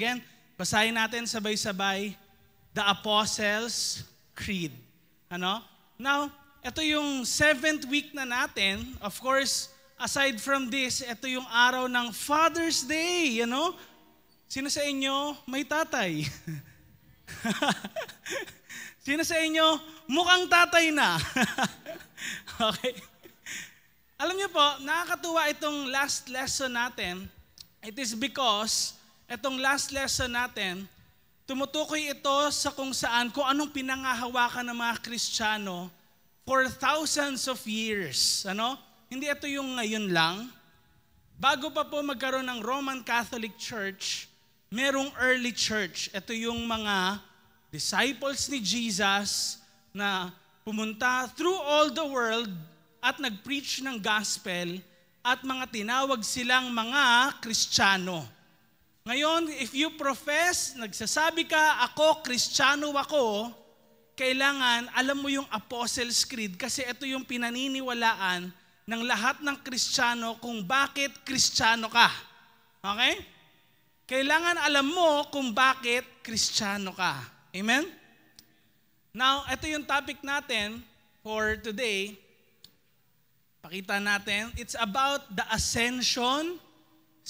Again, basahin natin sabay-sabay the Apostles' Creed. Ano? Now, ito yung seventh week na natin. Of course, aside from this, ito yung araw ng Father's Day. You know? Sino sa inyo may tatay? Sino sa inyo mukhang tatay na? okay. Alam niyo po, nakakatuwa itong last lesson natin. It is because Itong last lesson natin, tumutukoy ito sa kung saan, kung anong pinangahawakan ng mga Kristiyano for thousands of years. Ano? Hindi ito yung ngayon lang. Bago pa po magkaroon ng Roman Catholic Church, merong early church. Ito yung mga disciples ni Jesus na pumunta through all the world at nag-preach ng gospel at mga tinawag silang mga Kristiyano. Ngayon, if you profess, nagsasabi ka, ako, kristyano ako, kailangan alam mo yung Apostles' Creed kasi ito yung pinaniniwalaan ng lahat ng kristyano kung bakit kristyano ka. Okay? Kailangan alam mo kung bakit kristyano ka. Amen? Now, ito yung topic natin for today. Pakita natin. It's about the ascension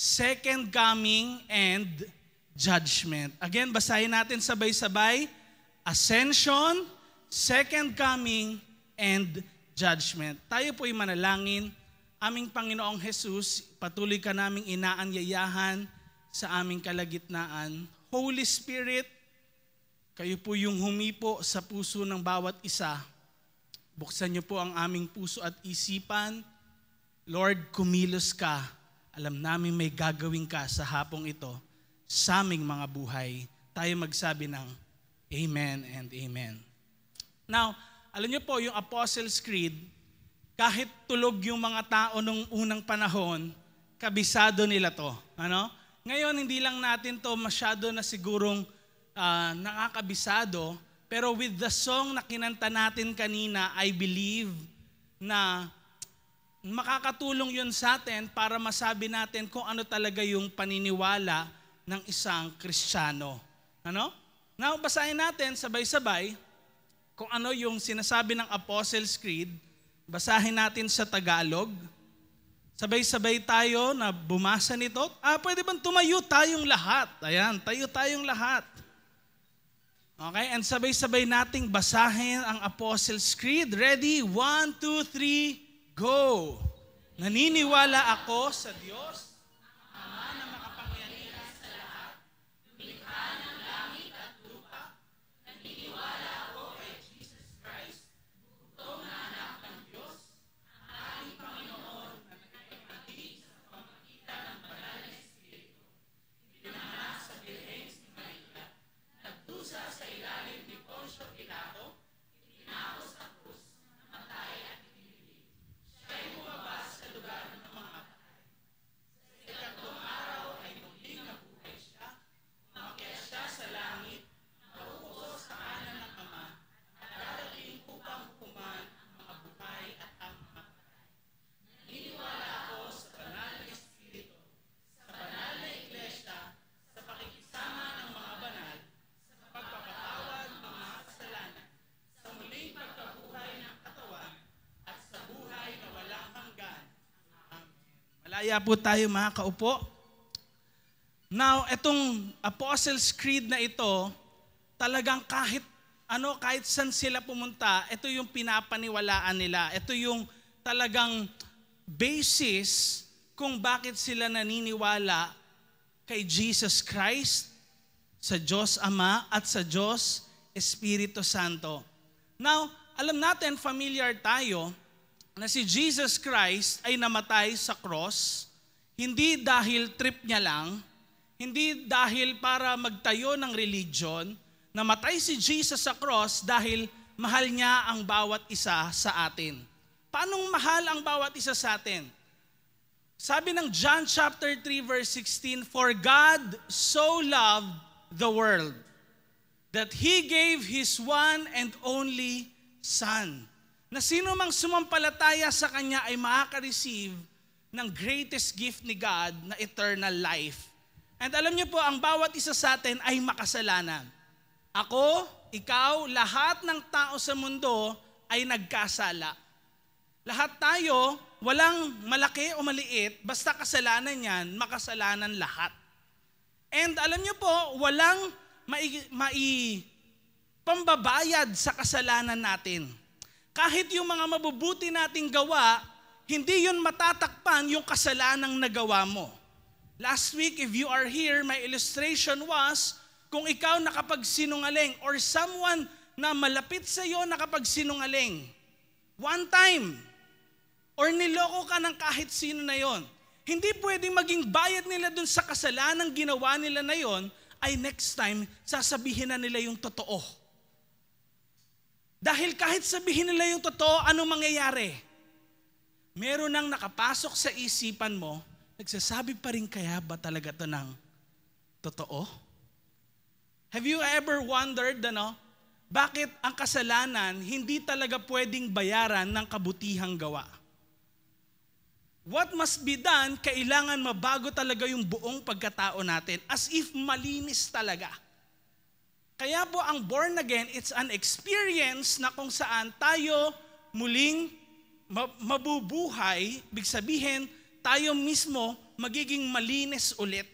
second coming, and judgment. Again, basahin natin sabay-sabay. Ascension, second coming, and judgment. Tayo po'y manalangin. Aming Panginoong Jesus, patuloy ka naming inaanyayahan sa aming kalagitnaan. Holy Spirit, kayo po yung humipo sa puso ng bawat isa. Buksan niyo po ang aming puso at isipan. Lord, kumilos ka alam namin may gagawin ka sa hapong ito sa aming mga buhay. Tayo magsabi ng Amen and Amen. Now, alam niyo po, yung Apostles' Creed, kahit tulog yung mga tao nung unang panahon, kabisado nila to. Ano? Ngayon, hindi lang natin to masyado na sigurong uh, nakakabisado, pero with the song na kinanta natin kanina, I believe na makakatulong yun sa atin para masabi natin kung ano talaga yung paniniwala ng isang Kristiyano. Ano? Now, basahin natin sabay-sabay kung ano yung sinasabi ng Apostles' Creed. Basahin natin sa Tagalog. Sabay-sabay tayo na bumasa nito. Ah, pwede bang tumayo tayong lahat? Ayan, tayo tayong lahat. Okay, and sabay-sabay nating basahin ang Apostles' Creed. Ready? One, two, three, Go! Naniniwala ako sa Diyos Kaya po tayo makakaupo. Now, itong Apostles' Creed na ito, talagang kahit ano, kahit saan sila pumunta, ito yung pinapaniwalaan nila. Ito yung talagang basis kung bakit sila naniniwala kay Jesus Christ, sa Diyos Ama at sa Diyos Espiritu Santo. Now, alam natin, familiar tayo na si Jesus Christ ay namatay sa cross hindi dahil trip niya lang, hindi dahil para magtayo ng religion, namatay si Jesus sa cross dahil mahal niya ang bawat isa sa atin. Paanong mahal ang bawat isa sa atin? Sabi ng John chapter 3 verse 16, For God so loved the world that He gave His one and only Son, na sino mang sumampalataya sa Kanya ay makaka-receive ng greatest gift ni God na eternal life. And alam niyo po, ang bawat isa sa atin ay makasalanan. Ako, ikaw, lahat ng tao sa mundo ay nagkasala. Lahat tayo, walang malaki o maliit, basta kasalanan yan, makasalanan lahat. And alam niyo po, walang mai, mai pambabayad sa kasalanan natin. Kahit yung mga mabubuti nating gawa, hindi yun matatakpan yung kasalanang nagawa mo. Last week, if you are here, my illustration was, kung ikaw nakapagsinungaling or someone na malapit sa iyo nakapagsinungaling, one time, or niloko ka ng kahit sino na yon, hindi pwedeng maging bayad nila dun sa kasalanang ginawa nila na yon, ay next time, sasabihin na nila yung totoo. Dahil kahit sabihin nila yung totoo, anong mangyayari? meron nang nakapasok sa isipan mo, nagsasabi pa rin kaya ba talaga to ng totoo? Have you ever wondered, ano, bakit ang kasalanan hindi talaga pwedeng bayaran ng kabutihang gawa? What must be done, kailangan mabago talaga yung buong pagkatao natin as if malinis talaga. Kaya po ang born again, it's an experience na kung saan tayo muling mabubuhay, big sabihin, tayo mismo magiging malinis ulit.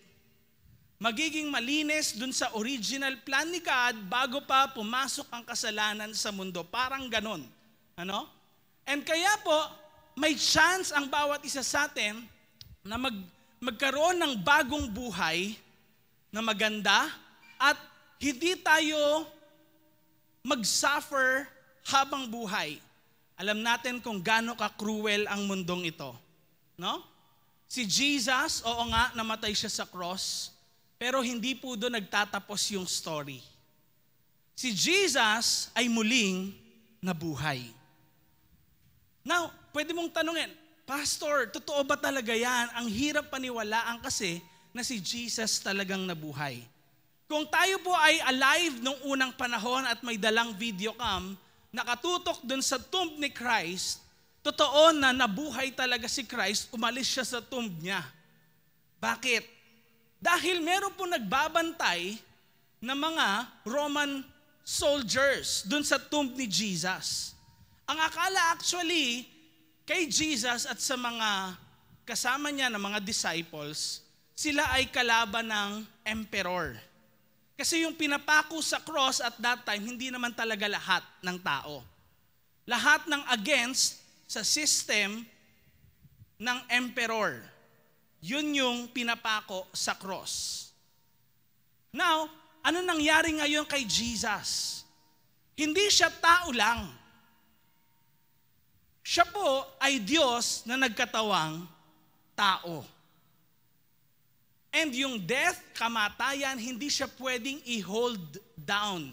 Magiging malinis dun sa original plan ni God bago pa pumasok ang kasalanan sa mundo. Parang ganon. Ano? And kaya po, may chance ang bawat isa sa atin na mag, magkaroon ng bagong buhay na maganda at hindi tayo mag-suffer habang buhay. Alam natin kung gaano ka-cruel ang mundong ito. No? Si Jesus, oo nga, namatay siya sa cross, pero hindi po doon nagtatapos yung story. Si Jesus ay muling nabuhay. Now, pwede mong tanungin, Pastor, totoo ba talaga yan? Ang hirap paniwalaan kasi na si Jesus talagang nabuhay. Kung tayo po ay alive nung unang panahon at may dalang video cam, nakatutok dun sa tomb ni Christ, totoo na nabuhay talaga si Christ, umalis siya sa tomb niya. Bakit? Dahil meron po nagbabantay na mga Roman soldiers dun sa tomb ni Jesus. Ang akala actually, kay Jesus at sa mga kasama niya na mga disciples, sila ay kalaban ng emperor. Kasi yung pinapako sa cross at that time, hindi naman talaga lahat ng tao. Lahat ng against sa system ng emperor. Yun yung pinapako sa cross. Now, ano nangyari ngayon kay Jesus? Hindi siya tao lang. Siya po ay Diyos na nagkatawang tao. And yung death, kamatayan, hindi siya pwedeng i-hold down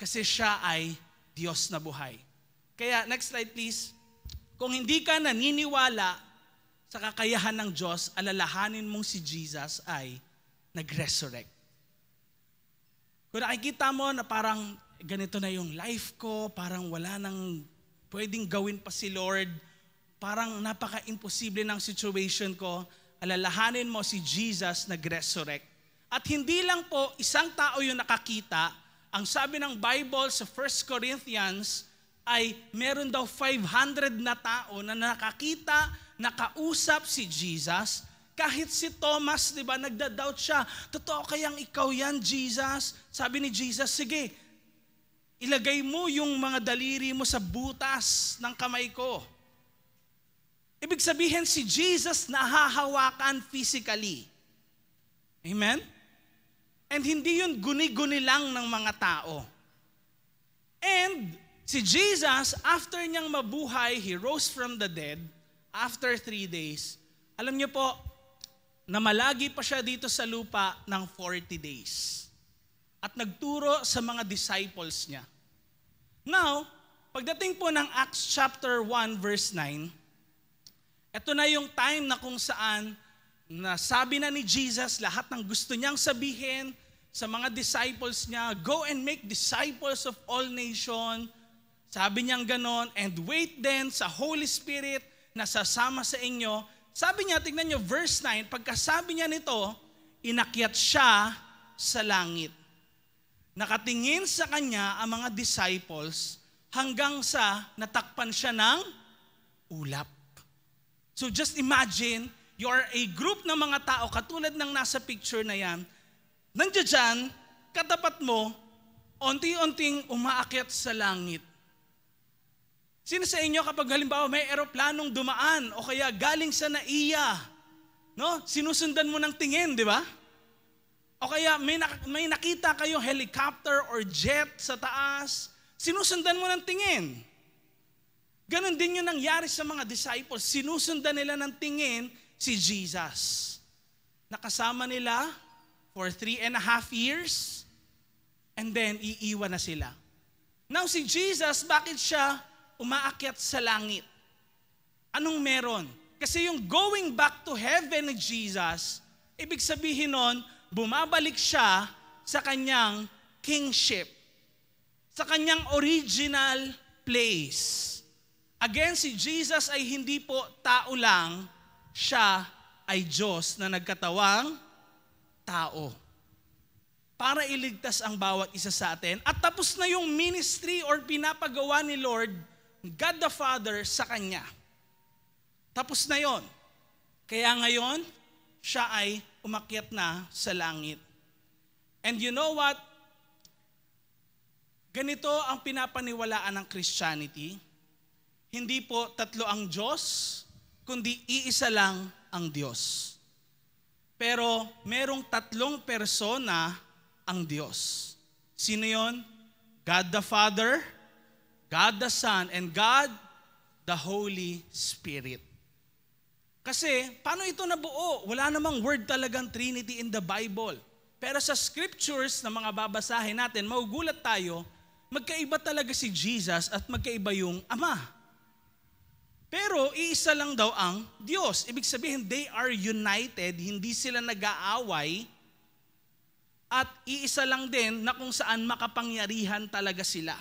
kasi siya ay Diyos na buhay. Kaya next slide please. Kung hindi ka naniniwala sa kakayahan ng Diyos, alalahanin mong si Jesus ay nag-resurrect. Kung nakikita mo na parang ganito na yung life ko, parang wala nang pwedeng gawin pa si Lord, parang napaka-imposible ng situation ko, alalahanin mo si Jesus nag-resurrect. At hindi lang po isang tao yung nakakita, ang sabi ng Bible sa 1 Corinthians ay meron daw 500 na tao na nakakita, nakausap si Jesus. Kahit si Thomas, di ba, nagda-doubt siya, totoo kayang ikaw yan, Jesus? Sabi ni Jesus, sige, ilagay mo yung mga daliri mo sa butas ng kamay ko Ibig sabihin, si Jesus nahahawakan physically. Amen? And hindi yun guni-guni lang ng mga tao. And si Jesus, after niyang mabuhay, He rose from the dead after three days. Alam niyo po, na malagi pa siya dito sa lupa ng 40 days. At nagturo sa mga disciples niya. Now, pagdating po ng Acts chapter 1 verse 9, ito na yung time na kung saan nasabi na ni Jesus lahat ng gusto niyang sabihin sa mga disciples niya, go and make disciples of all nation. Sabi niyang ganon, and wait then sa Holy Spirit na sasama sa inyo. Sabi niya, tignan niyo, verse 9, pagkasabi niya nito, inakyat siya sa langit. Nakatingin sa kanya ang mga disciples hanggang sa natakpan siya ng ulap. So just imagine, you are a group ng mga tao, katulad ng nasa picture na yan, nandiyan dyan, katapat mo, onti-onting umaakyat sa langit. Sino sa inyo kapag halimbawa may eroplanong dumaan o kaya galing sa naiya, no? sinusundan mo ng tingin, di ba? O kaya may, nak- may nakita kayong helicopter or jet sa taas, sinusundan mo ng tingin. Ganon din yung nangyari sa mga disciples. Sinusundan nila ng tingin si Jesus. Nakasama nila for three and a half years and then iiwan na sila. Now si Jesus, bakit siya umaakyat sa langit? Anong meron? Kasi yung going back to heaven ni Jesus, ibig sabihin nun, bumabalik siya sa kanyang kingship, sa kanyang original place. Again, si Jesus ay hindi po tao lang, siya ay Diyos na nagkatawang tao para iligtas ang bawat isa sa atin. At tapos na yung ministry or pinapagawa ni Lord, God the Father sa Kanya. Tapos na yon. Kaya ngayon, siya ay umakyat na sa langit. And you know what? Ganito ang pinapaniwalaan ng Christianity hindi po tatlo ang Diyos, kundi iisa lang ang Diyos. Pero merong tatlong persona ang Diyos. Sino yon? God the Father, God the Son, and God the Holy Spirit. Kasi, paano ito nabuo? Wala namang word talagang Trinity in the Bible. Pero sa scriptures na mga babasahin natin, magugulat tayo, magkaiba talaga si Jesus at magkaiba yung Ama. Pero iisa lang daw ang Diyos. Ibig sabihin, they are united, hindi sila nag-aaway, at iisa lang din na kung saan makapangyarihan talaga sila.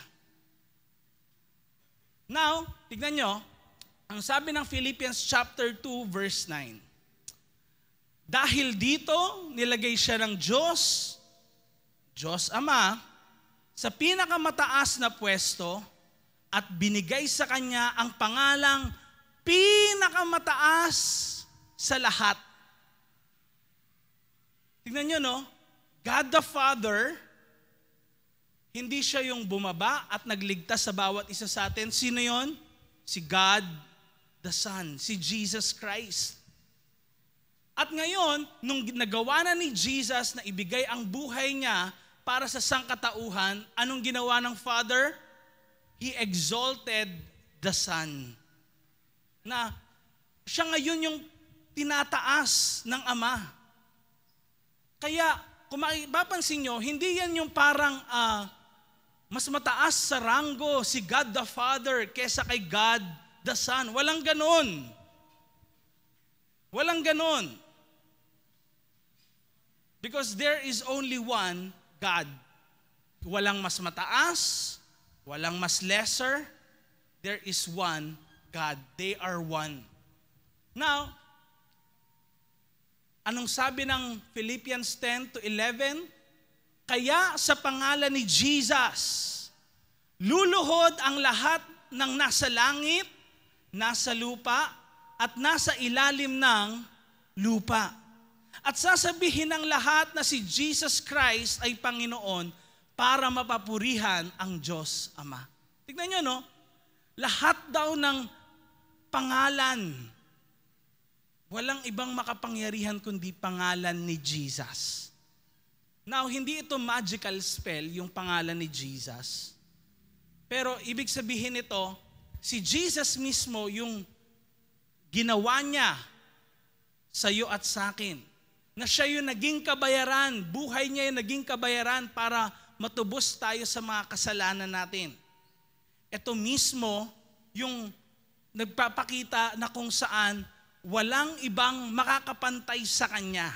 Now, tignan nyo, ang sabi ng Philippians chapter 2 verse 9. Dahil dito, nilagay siya ng Diyos, Diyos Ama, sa pinakamataas na pwesto at binigay sa kanya ang pangalang pinakamataas sa lahat. Tignan nyo, no? God the Father, hindi siya yung bumaba at nagligtas sa bawat isa sa atin. Sino yon? Si God the Son, si Jesus Christ. At ngayon, nung nagawa na ni Jesus na ibigay ang buhay niya para sa sangkatauhan, anong ginawa ng Father? He exalted the Son na siya ngayon yung tinataas ng ama. Kaya kung mapapansin nyo, hindi yan yung parang uh, mas mataas sa rango si God the Father kesa kay God the Son. Walang ganon. Walang ganon. Because there is only one God. Walang mas mataas, walang mas lesser. There is one God. They are one. Now, anong sabi ng Philippians 10 to 11? Kaya sa pangalan ni Jesus, luluhod ang lahat ng nasa langit, nasa lupa, at nasa ilalim ng lupa. At sasabihin ng lahat na si Jesus Christ ay Panginoon para mapapurihan ang Diyos Ama. Tignan nyo, no? Lahat daw ng pangalan. Walang ibang makapangyarihan kundi pangalan ni Jesus. Now, hindi ito magical spell yung pangalan ni Jesus. Pero ibig sabihin ito, si Jesus mismo yung ginawa niya sa iyo at sa akin. Na siya yung naging kabayaran, buhay niya yung naging kabayaran para matubos tayo sa mga kasalanan natin. Ito mismo yung nagpapakita na kung saan walang ibang makakapantay sa Kanya.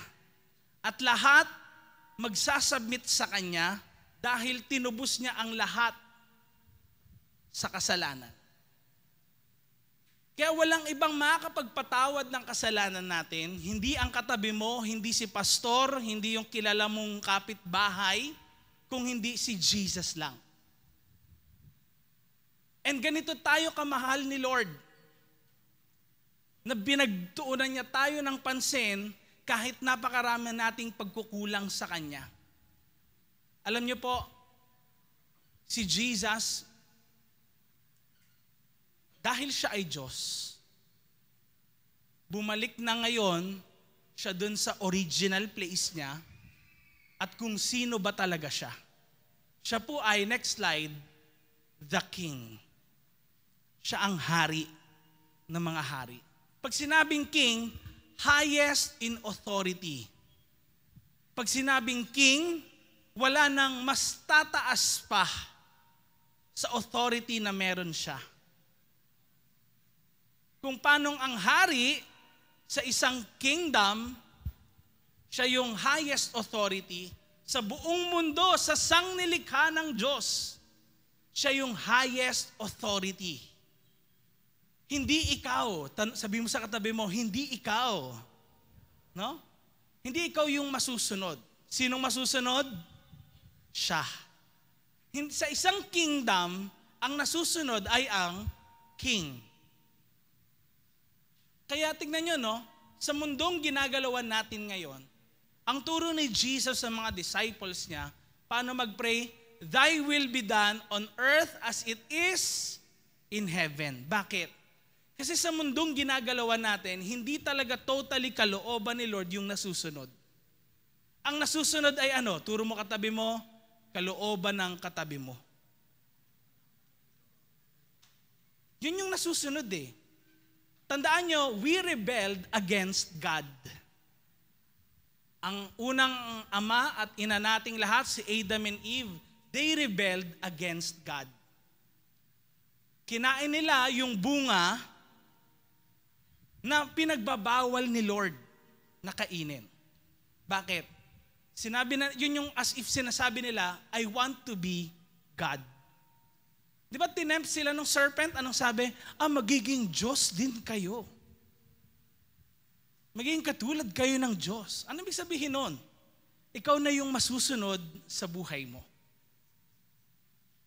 At lahat magsasubmit sa Kanya dahil tinubos niya ang lahat sa kasalanan. Kaya walang ibang makakapagpatawad ng kasalanan natin, hindi ang katabi mo, hindi si pastor, hindi yung kilala mong kapitbahay, kung hindi si Jesus lang. And ganito tayo kamahal ni Lord na binagtuunan niya tayo ng pansin kahit napakarami nating pagkukulang sa Kanya. Alam niyo po, si Jesus, dahil siya ay Diyos, bumalik na ngayon siya dun sa original place niya at kung sino ba talaga siya. Siya po ay, next slide, the King. Siya ang hari ng mga hari. Pag sinabing king, highest in authority. Pag sinabing king, wala nang mas tataas pa sa authority na meron siya. Kung paanong ang hari sa isang kingdom, siya yung highest authority sa buong mundo, sa sangnilikha ng Diyos. Siya yung highest authority. Hindi ikaw. Sabi mo sa katabi mo, hindi ikaw. No? Hindi ikaw yung masusunod. Sinong masusunod? Siya. Sa isang kingdom, ang nasusunod ay ang king. Kaya tignan nyo, no? Sa mundong ginagalawan natin ngayon, ang turo ni Jesus sa mga disciples niya, paano magpray? Thy will be done on earth as it is in heaven. Bakit? Kasi sa mundong ginagalawan natin, hindi talaga totally kalooban ni Lord yung nasusunod. Ang nasusunod ay ano? Turo mo katabi mo, kalooban ng katabi mo. Yun yung nasusunod eh. Tandaan nyo, we rebelled against God. Ang unang ama at ina nating lahat, si Adam and Eve, they rebelled against God. Kinain nila yung bunga na pinagbabawal ni Lord na kainin. Bakit? Sinabi na, yun yung as if sinasabi nila, I want to be God. Di ba tinempt sila ng serpent? Anong sabi? Ah, magiging Diyos din kayo. Magiging katulad kayo ng Diyos. Ano ibig sabihin nun? Ikaw na yung masusunod sa buhay mo.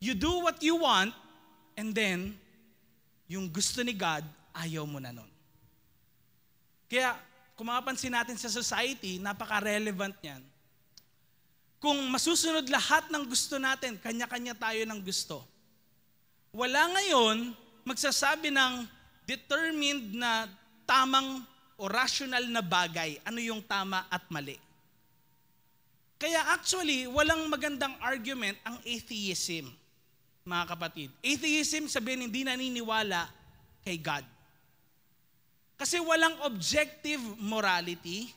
You do what you want, and then, yung gusto ni God, ayaw mo na nun. Kaya kung mapapansin natin sa society, napaka-relevant niyan. Kung masusunod lahat ng gusto natin, kanya-kanya tayo ng gusto. Wala ngayon magsasabi ng determined na tamang o rational na bagay, ano yung tama at mali. Kaya actually, walang magandang argument ang atheism, mga kapatid. Atheism sabihin hindi naniniwala kay God. Kasi walang objective morality,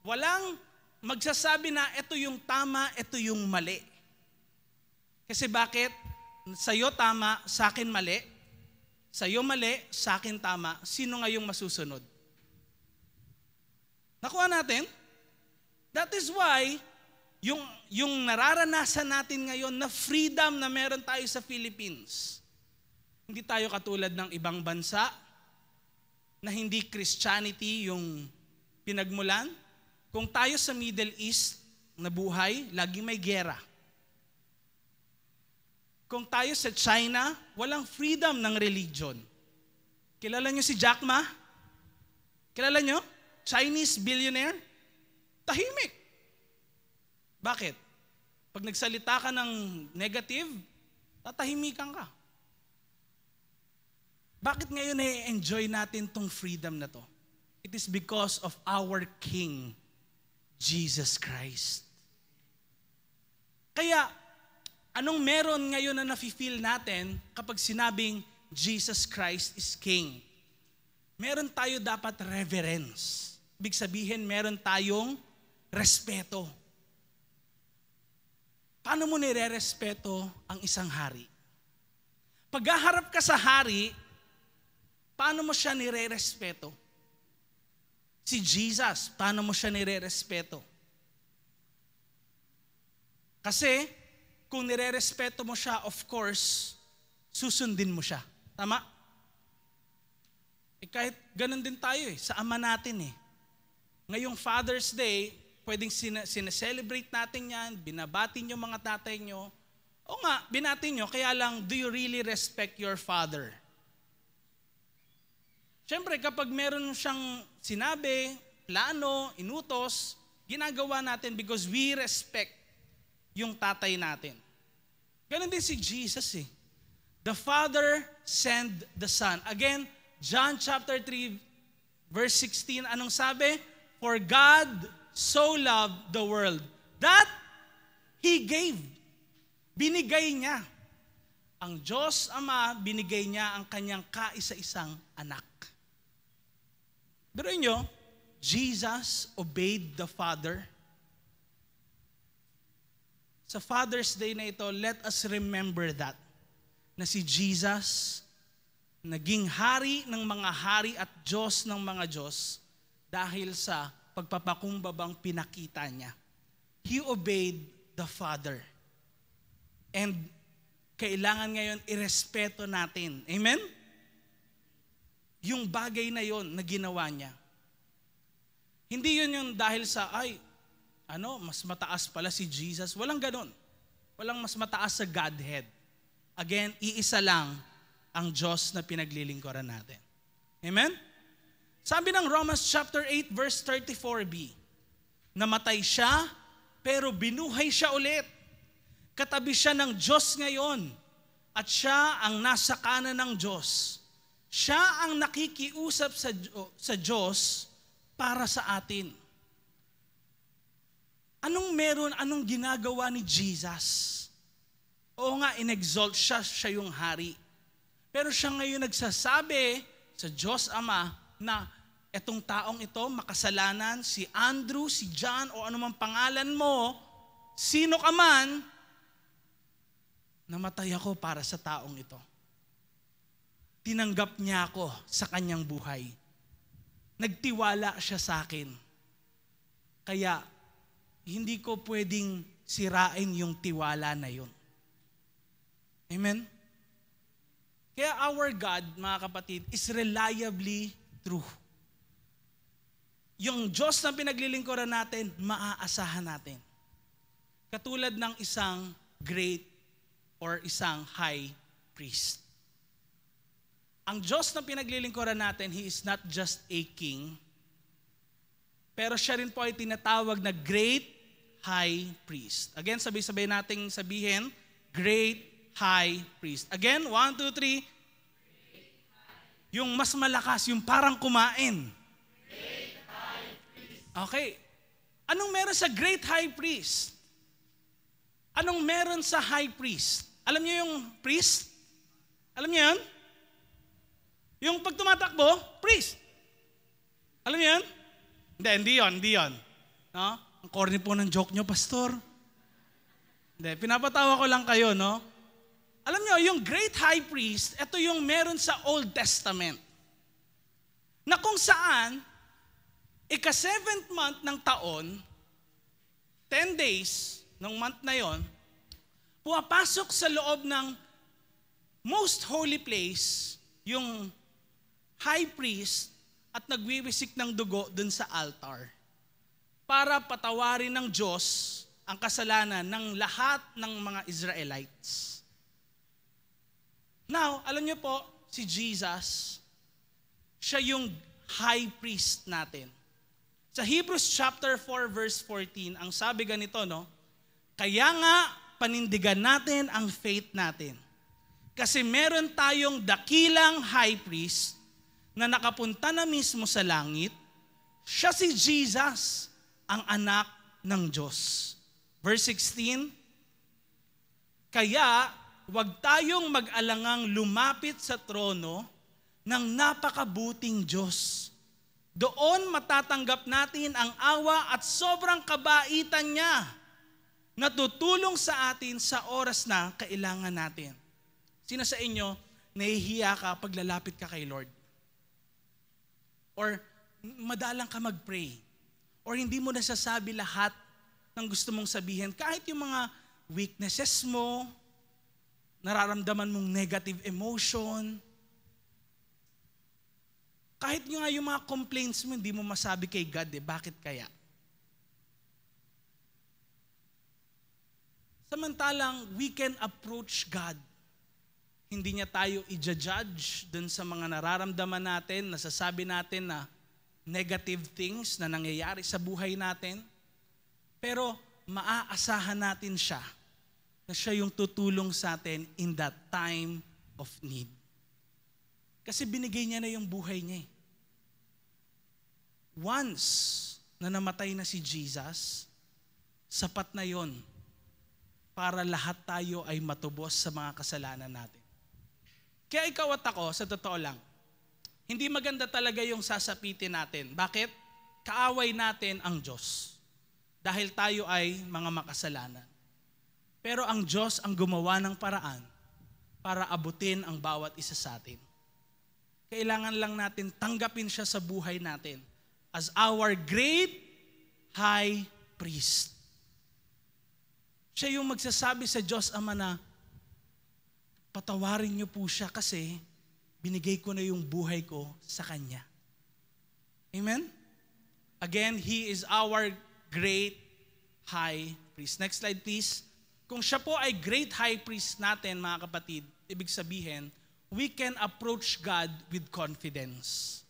walang magsasabi na ito yung tama, ito yung mali. Kasi bakit? Sa'yo tama, sa akin mali. Sa'yo mali, sa akin tama. Sino nga yung masusunod? Nakuha natin? That is why, yung, yung nararanasan natin ngayon na freedom na meron tayo sa Philippines. Hindi tayo katulad ng ibang bansa na hindi Christianity yung pinagmulan. Kung tayo sa Middle East na buhay, laging may gera. Kung tayo sa China, walang freedom ng religion. Kilala nyo si Jack Ma? Kilala nyo? Chinese billionaire? Tahimik. Bakit? Pag nagsalita ka ng negative, tatahimikan ka. Bakit ngayon na-enjoy natin tong freedom na to? It is because of our King, Jesus Christ. Kaya, anong meron ngayon na nafe-feel natin kapag sinabing Jesus Christ is King? Meron tayo dapat reverence. Ibig sabihin, meron tayong respeto. Paano mo nire-respeto ang isang hari? Pagkaharap ka sa hari, Paano mo siya nire-respeto? Si Jesus, paano mo siya nire-respeto? Kasi, kung nire-respeto mo siya, of course, susundin mo siya. Tama? Eh kahit ganun din tayo eh, sa ama natin eh. Ngayong Father's Day, pwedeng sina- sineselebrate natin yan, binabati nyo mga tatay nyo. O nga, binati nyo, kaya lang, do you really respect your father? Siyempre, kapag meron siyang sinabi, plano, inutos, ginagawa natin because we respect yung tatay natin. Ganon din si Jesus eh. The Father sent the Son. Again, John chapter 3, verse 16, anong sabi? For God so loved the world that He gave. Binigay niya. Ang Diyos Ama, binigay niya ang kanyang kaisa-isang anak. Biruin nyo, Jesus obeyed the Father. Sa Father's Day na ito, let us remember that. Na si Jesus, naging hari ng mga hari at Diyos ng mga Diyos dahil sa pagpapakumbabang pinakita niya. He obeyed the Father. And kailangan ngayon irespeto natin. Amen? yung bagay na yon na ginawa niya. Hindi yun yung dahil sa, ay, ano, mas mataas pala si Jesus. Walang ganun. Walang mas mataas sa Godhead. Again, iisa lang ang Diyos na pinaglilingkuran natin. Amen? Sabi ng Romans chapter 8 verse 34b, namatay siya pero binuhay siya ulit. Katabi siya ng Diyos ngayon at siya ang nasa kanan ng Diyos siya ang nakikiusap sa, sa Diyos para sa atin. Anong meron, anong ginagawa ni Jesus? Oo nga, inexalt siya, siya yung hari. Pero siya ngayon nagsasabi sa Diyos Ama na etong taong ito, makasalanan, si Andrew, si John, o anumang pangalan mo, sino ka man, namatay ako para sa taong ito tinanggap niya ako sa kanyang buhay. Nagtiwala siya sa akin. Kaya, hindi ko pwedeng sirain yung tiwala na yun. Amen? Kaya our God, mga kapatid, is reliably true. Yung Diyos na pinaglilingkuran natin, maaasahan natin. Katulad ng isang great or isang high priest. Ang Diyos na pinaglilingkuran natin, He is not just a king, pero siya rin po ay tinatawag na great high priest. Again, sabi-sabay nating sabihin, great high priest. Again, one, two, three. Yung mas malakas, yung parang kumain. Great high priest. Okay. Anong meron sa great high priest? Anong meron sa high priest? Alam niyo yung priest? Alam niyo yun? Yung pag tumatakbo, priest. Alam niyo yan? Hindi, hindi yun, hindi yun. No? Ang corny po ng joke niyo, pastor. Hindi, pinapatawa ko lang kayo, no? Alam niyo, yung great high priest, ito yung meron sa Old Testament. Na kung saan, ika-seventh month ng taon, 10 days ng month na yon, pumapasok sa loob ng most holy place yung high priest at nagwiwisik ng dugo dun sa altar para patawarin ng Diyos ang kasalanan ng lahat ng mga Israelites. Now, alam niyo po, si Jesus, siya yung high priest natin. Sa Hebrews chapter 4 verse 14, ang sabi ganito, no? Kaya nga panindigan natin ang faith natin. Kasi meron tayong dakilang high priest na nakapunta na mismo sa langit, siya si Jesus, ang anak ng Diyos. Verse 16, Kaya huwag tayong mag-alangang lumapit sa trono ng napakabuting Diyos. Doon matatanggap natin ang awa at sobrang kabaitan niya na tutulong sa atin sa oras na kailangan natin. Sino sa inyo nahihiya ka paglalapit ka kay Lord? Or madalang ka mag-pray. Or hindi mo nasasabi lahat ng gusto mong sabihin. Kahit yung mga weaknesses mo, nararamdaman mong negative emotion, kahit yung nga yung mga complaints mo, hindi mo masabi kay God eh, bakit kaya? Samantalang, we can approach God hindi niya tayo i-judge dun sa mga nararamdaman natin, nasasabi natin na negative things na nangyayari sa buhay natin. Pero maaasahan natin siya na siya yung tutulong sa atin in that time of need. Kasi binigay niya na yung buhay niya. Eh. Once na namatay na si Jesus, sapat na yon para lahat tayo ay matubos sa mga kasalanan natin. Kaya ikaw at ako, sa totoo lang, hindi maganda talaga yung sasapitin natin. Bakit? Kaaway natin ang Diyos. Dahil tayo ay mga makasalanan. Pero ang Diyos ang gumawa ng paraan para abutin ang bawat isa sa atin. Kailangan lang natin tanggapin siya sa buhay natin as our great high priest. Siya yung magsasabi sa Diyos Ama na, patawarin niyo po siya kasi binigay ko na yung buhay ko sa Kanya. Amen? Again, He is our great high priest. Next slide please. Kung siya po ay great high priest natin mga kapatid, ibig sabihin, we can approach God with confidence.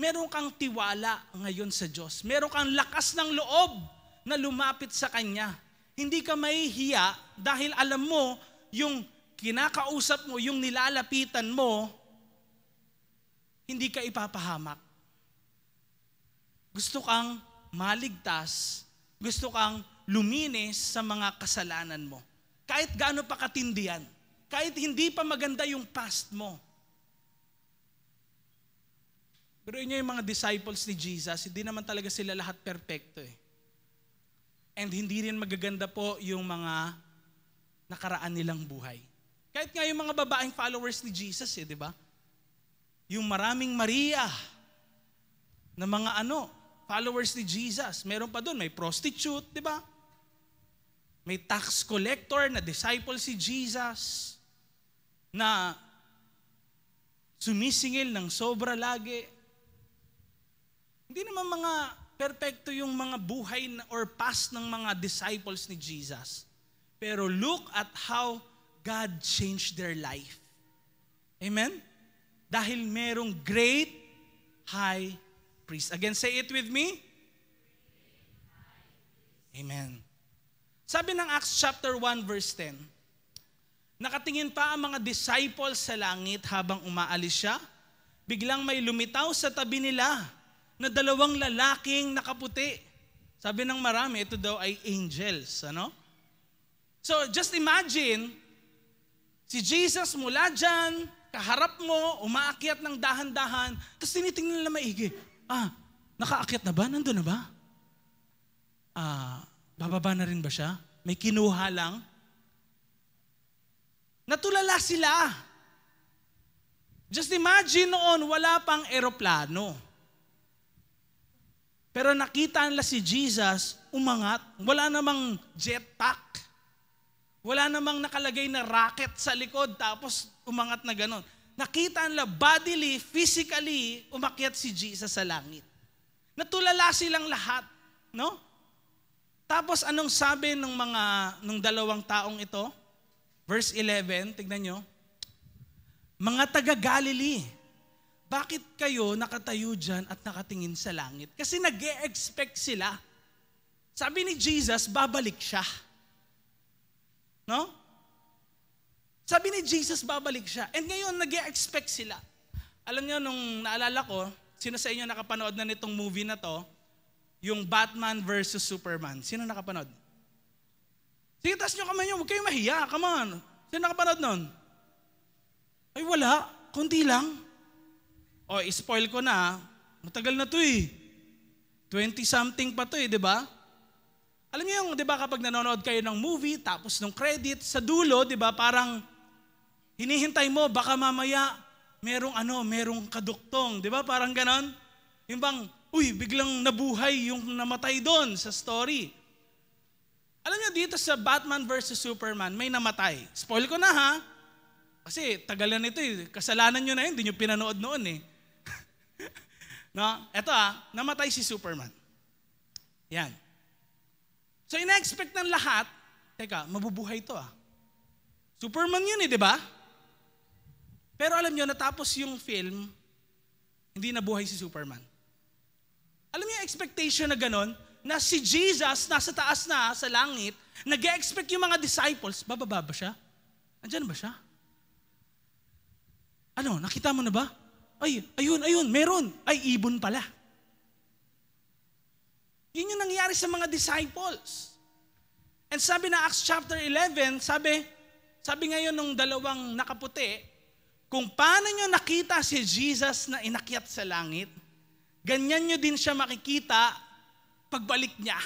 Meron kang tiwala ngayon sa Diyos. Meron kang lakas ng loob na lumapit sa Kanya. Hindi ka mahihiya dahil alam mo yung kinakausap mo, yung nilalapitan mo, hindi ka ipapahamak. Gusto kang maligtas, gusto kang luminis sa mga kasalanan mo. Kahit gaano pa katindihan, kahit hindi pa maganda yung past mo. Pero inyo yung mga disciples ni Jesus, hindi naman talaga sila lahat perpekto eh. And hindi rin magaganda po yung mga nakaraan nilang buhay. Kahit nga yung mga babaeng followers ni Jesus eh, di ba? Yung maraming Maria na mga ano, followers ni Jesus. Meron pa doon, may prostitute, di ba? May tax collector na disciple si Jesus na sumisingil ng sobra lagi. Hindi naman mga perpekto yung mga buhay or past ng mga disciples ni Jesus. Pero look at how God changed their life. Amen? Dahil merong great high priest. Again, say it with me. Amen. Sabi ng Acts chapter 1 verse 10, Nakatingin pa ang mga disciples sa langit habang umaalis siya. Biglang may lumitaw sa tabi nila na dalawang lalaking nakaputi. Sabi ng marami, ito daw ay angels. Ano? So just imagine, Si Jesus mula dyan, kaharap mo, umaakyat ng dahan-dahan, tapos tinitingnan nila maigi. Ah, nakaakyat na ba? Nandun na ba? Ah, bababa na rin ba siya? May kinuha lang? Natulala sila. Just imagine noon, wala pang eroplano. Pero nakita nila si Jesus umangat. Wala namang jetpack. Wala namang nakalagay na racket sa likod tapos umangat na ganun. Nakita nila bodily, physically, umakyat si Jesus sa langit. Natulala silang lahat, no? Tapos anong sabi ng mga ng dalawang taong ito? Verse 11, tignan nyo. Mga taga Galilee, bakit kayo nakatayo dyan at nakatingin sa langit? Kasi nag expect sila. Sabi ni Jesus, babalik siya. No? Sabi ni Jesus, babalik siya. And ngayon, nag expect sila. Alam niyo, nung naalala ko, sino sa inyo nakapanood na nitong movie na to? Yung Batman versus Superman. Sino nakapanood? Sige, taas niyo kamay niyo. Huwag kayong mahiya. Come on. Sino nakapanood nun? Ay, wala. Kunti lang. O, oh, spoil ko na. Ah. Matagal na to eh. 20-something pa to eh, di ba? Alam niyo yung, di ba kapag nanonood kayo ng movie, tapos nung credit, sa dulo, di ba parang hinihintay mo, baka mamaya merong ano, merong kaduktong, di ba parang ganon? Yung bang, uy, biglang nabuhay yung namatay doon sa story. Alam niyo dito sa Batman vs. Superman, may namatay. Spoil ko na ha, kasi tagalan nito eh, kasalanan niyo na yun, hindi niyo pinanood noon eh. no? Ito ah, namatay si Superman. Yan. So ina-expect ng lahat, teka, mabubuhay to ah. Superman yun eh, di ba? Pero alam nyo, natapos yung film, hindi nabuhay si Superman. Alam niyo, expectation na ganun, na si Jesus nasa taas na, sa langit, nag expect yung mga disciples, bababa ba siya? Andiyan ba siya? Ano, nakita mo na ba? Ay, ayun, ayun, meron. Ay, ibon pala. Yun yung nangyari sa mga disciples. And sabi na Acts chapter 11, sabi, sabi ngayon nung dalawang nakaputi, kung paano nyo nakita si Jesus na inakyat sa langit, ganyan nyo din siya makikita pagbalik niya.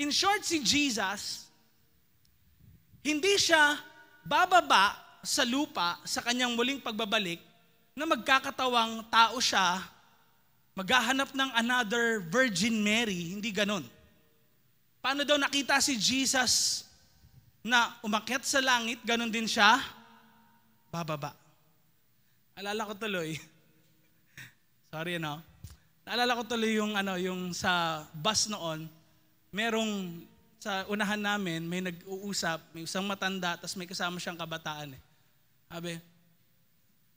In short, si Jesus, hindi siya bababa sa lupa sa kanyang muling pagbabalik na magkakatawang tao siya Maghahanap ng another Virgin Mary, hindi ganun. Paano daw nakita si Jesus na umakyat sa langit, ganun din siya, bababa. Alala ko tuloy, sorry ano, naalala ko tuloy yung, ano, yung sa bus noon, merong sa unahan namin, may nag-uusap, may isang matanda, tapos may kasama siyang kabataan eh. Sabi,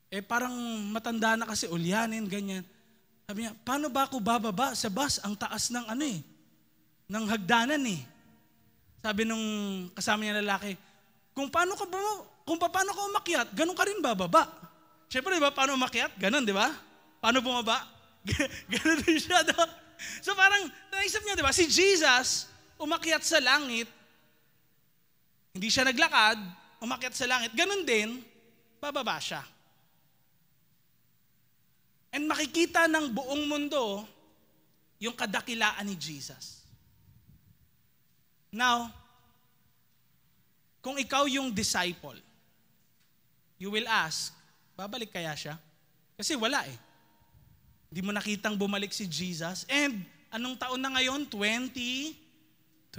eh parang matanda na kasi ulyanin, ganyan. Sabi niya, paano ba ako bababa sa bus? Ang taas ng ano eh, ng hagdanan eh. Sabi nung kasama niya lalaki, kung paano ka ba, kung paano ka umakyat, ganun ka rin bababa. Siyempre, di ba, paano umakyat? Ganun, di ba? Paano bumaba? ganun din siya. No? So parang, naisip niya, di ba, si Jesus, umakyat sa langit, hindi siya naglakad, umakyat sa langit, ganun din, bababa siya. And makikita ng buong mundo yung kadakilaan ni Jesus. Now, kung ikaw yung disciple, you will ask, babalik kaya siya? Kasi wala eh. Hindi mo nakitang bumalik si Jesus. And anong taon na ngayon? 2024.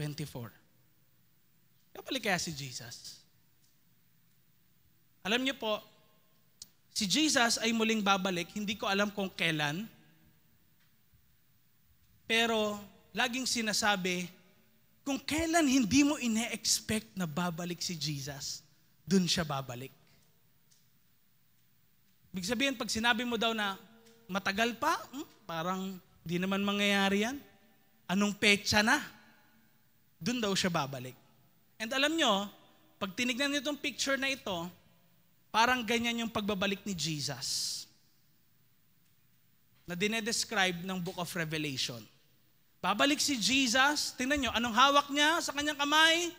Babalik kaya si Jesus? Alam niyo po, Si Jesus ay muling babalik, hindi ko alam kung kailan. Pero laging sinasabi, kung kailan hindi mo ine-expect na babalik si Jesus, dun siya babalik. Ibig sabihin, pag sinabi mo daw na matagal pa, hmm, parang di naman mangyayari yan. Anong petsa na? Dun daw siya babalik. And alam nyo, pag tinignan nitong picture na ito, Parang ganyan yung pagbabalik ni Jesus na dinedescribe ng Book of Revelation. Babalik si Jesus, tingnan nyo, anong hawak niya sa kanyang kamay?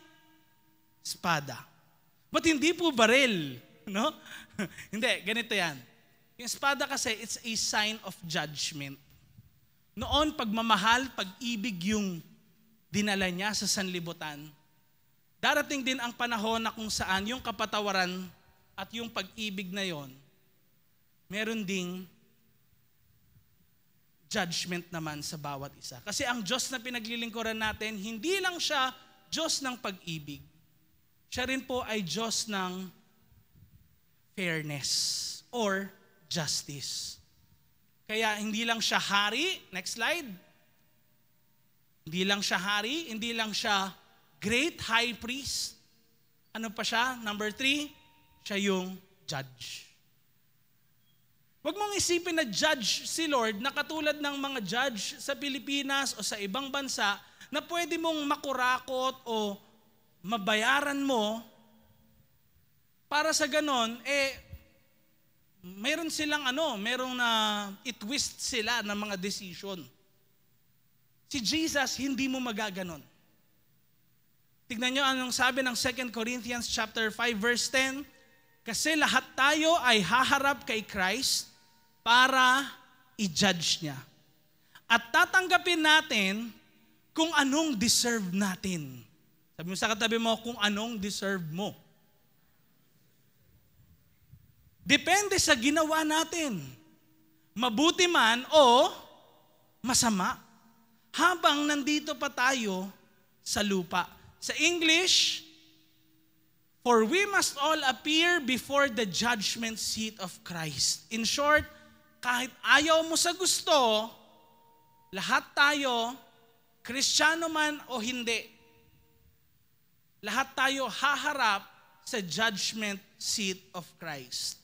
Espada. But hindi po baril. No? hindi, ganito yan. Yung espada kasi, it's a sign of judgment. Noon, pagmamahal, pag-ibig yung dinala niya sa sanlibutan, darating din ang panahon na kung saan yung kapatawaran at yung pag-ibig na yon, meron ding judgment naman sa bawat isa. Kasi ang Diyos na pinaglilingkuran natin, hindi lang siya Diyos ng pag-ibig. Siya rin po ay Diyos ng fairness or justice. Kaya hindi lang siya hari, next slide. Hindi lang siya hari, hindi lang siya great high priest. Ano pa siya? Number three, siya yung judge. Huwag mong isipin na judge si Lord na katulad ng mga judge sa Pilipinas o sa ibang bansa na pwede mong makurakot o mabayaran mo para sa ganon, eh, mayroon silang ano, mayroon na itwist sila ng mga decision. Si Jesus, hindi mo magaganon. Tignan nyo anong sabi ng 2 Corinthians chapter 5 verse 10. Kasi lahat tayo ay haharap kay Christ para i-judge niya. At tatanggapin natin kung anong deserve natin. Sabi mo sa katabi mo kung anong deserve mo. Depende sa ginawa natin. Mabuti man o masama. Habang nandito pa tayo sa lupa. Sa English, For we must all appear before the judgment seat of Christ. In short, kahit ayaw mo sa gusto, lahat tayo, kristyano man o hindi, lahat tayo haharap sa judgment seat of Christ.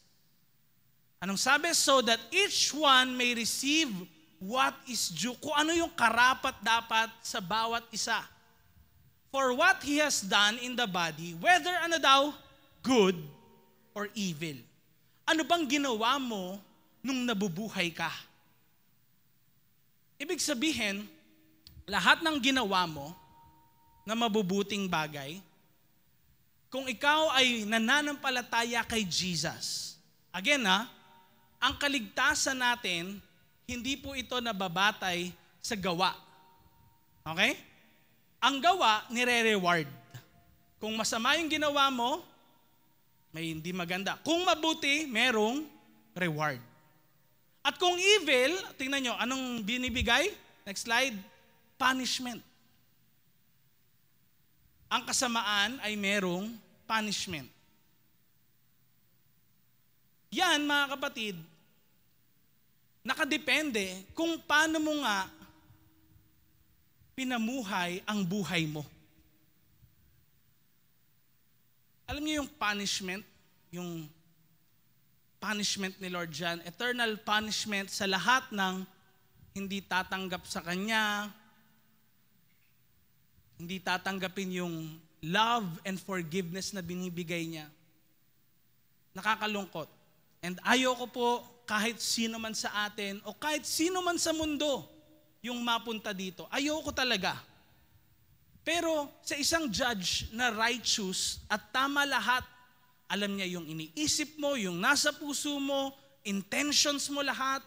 Anong sabi? So that each one may receive what is due. Kung ano yung karapat dapat sa bawat isa for what He has done in the body, whether ano daw, good or evil. Ano bang ginawa mo nung nabubuhay ka? Ibig sabihin, lahat ng ginawa mo na mabubuting bagay, kung ikaw ay nananampalataya kay Jesus, again ha, ang kaligtasan natin, hindi po ito nababatay sa gawa. Okay? Ang gawa, nire-reward. Kung masama yung ginawa mo, may hindi maganda. Kung mabuti, merong reward. At kung evil, tingnan nyo, anong binibigay? Next slide, punishment. Ang kasamaan ay merong punishment. Yan mga kapatid, nakadepende kung paano mo nga pinamuhay ang buhay mo. Alam niyo yung punishment, yung punishment ni Lord John, eternal punishment sa lahat ng hindi tatanggap sa Kanya, hindi tatanggapin yung love and forgiveness na binibigay niya. Nakakalungkot. And ayoko po kahit sino man sa atin o kahit sino man sa mundo yung mapunta dito. Ayoko talaga. Pero sa isang judge na righteous at tama lahat, alam niya yung iniisip mo, yung nasa puso mo, intentions mo lahat.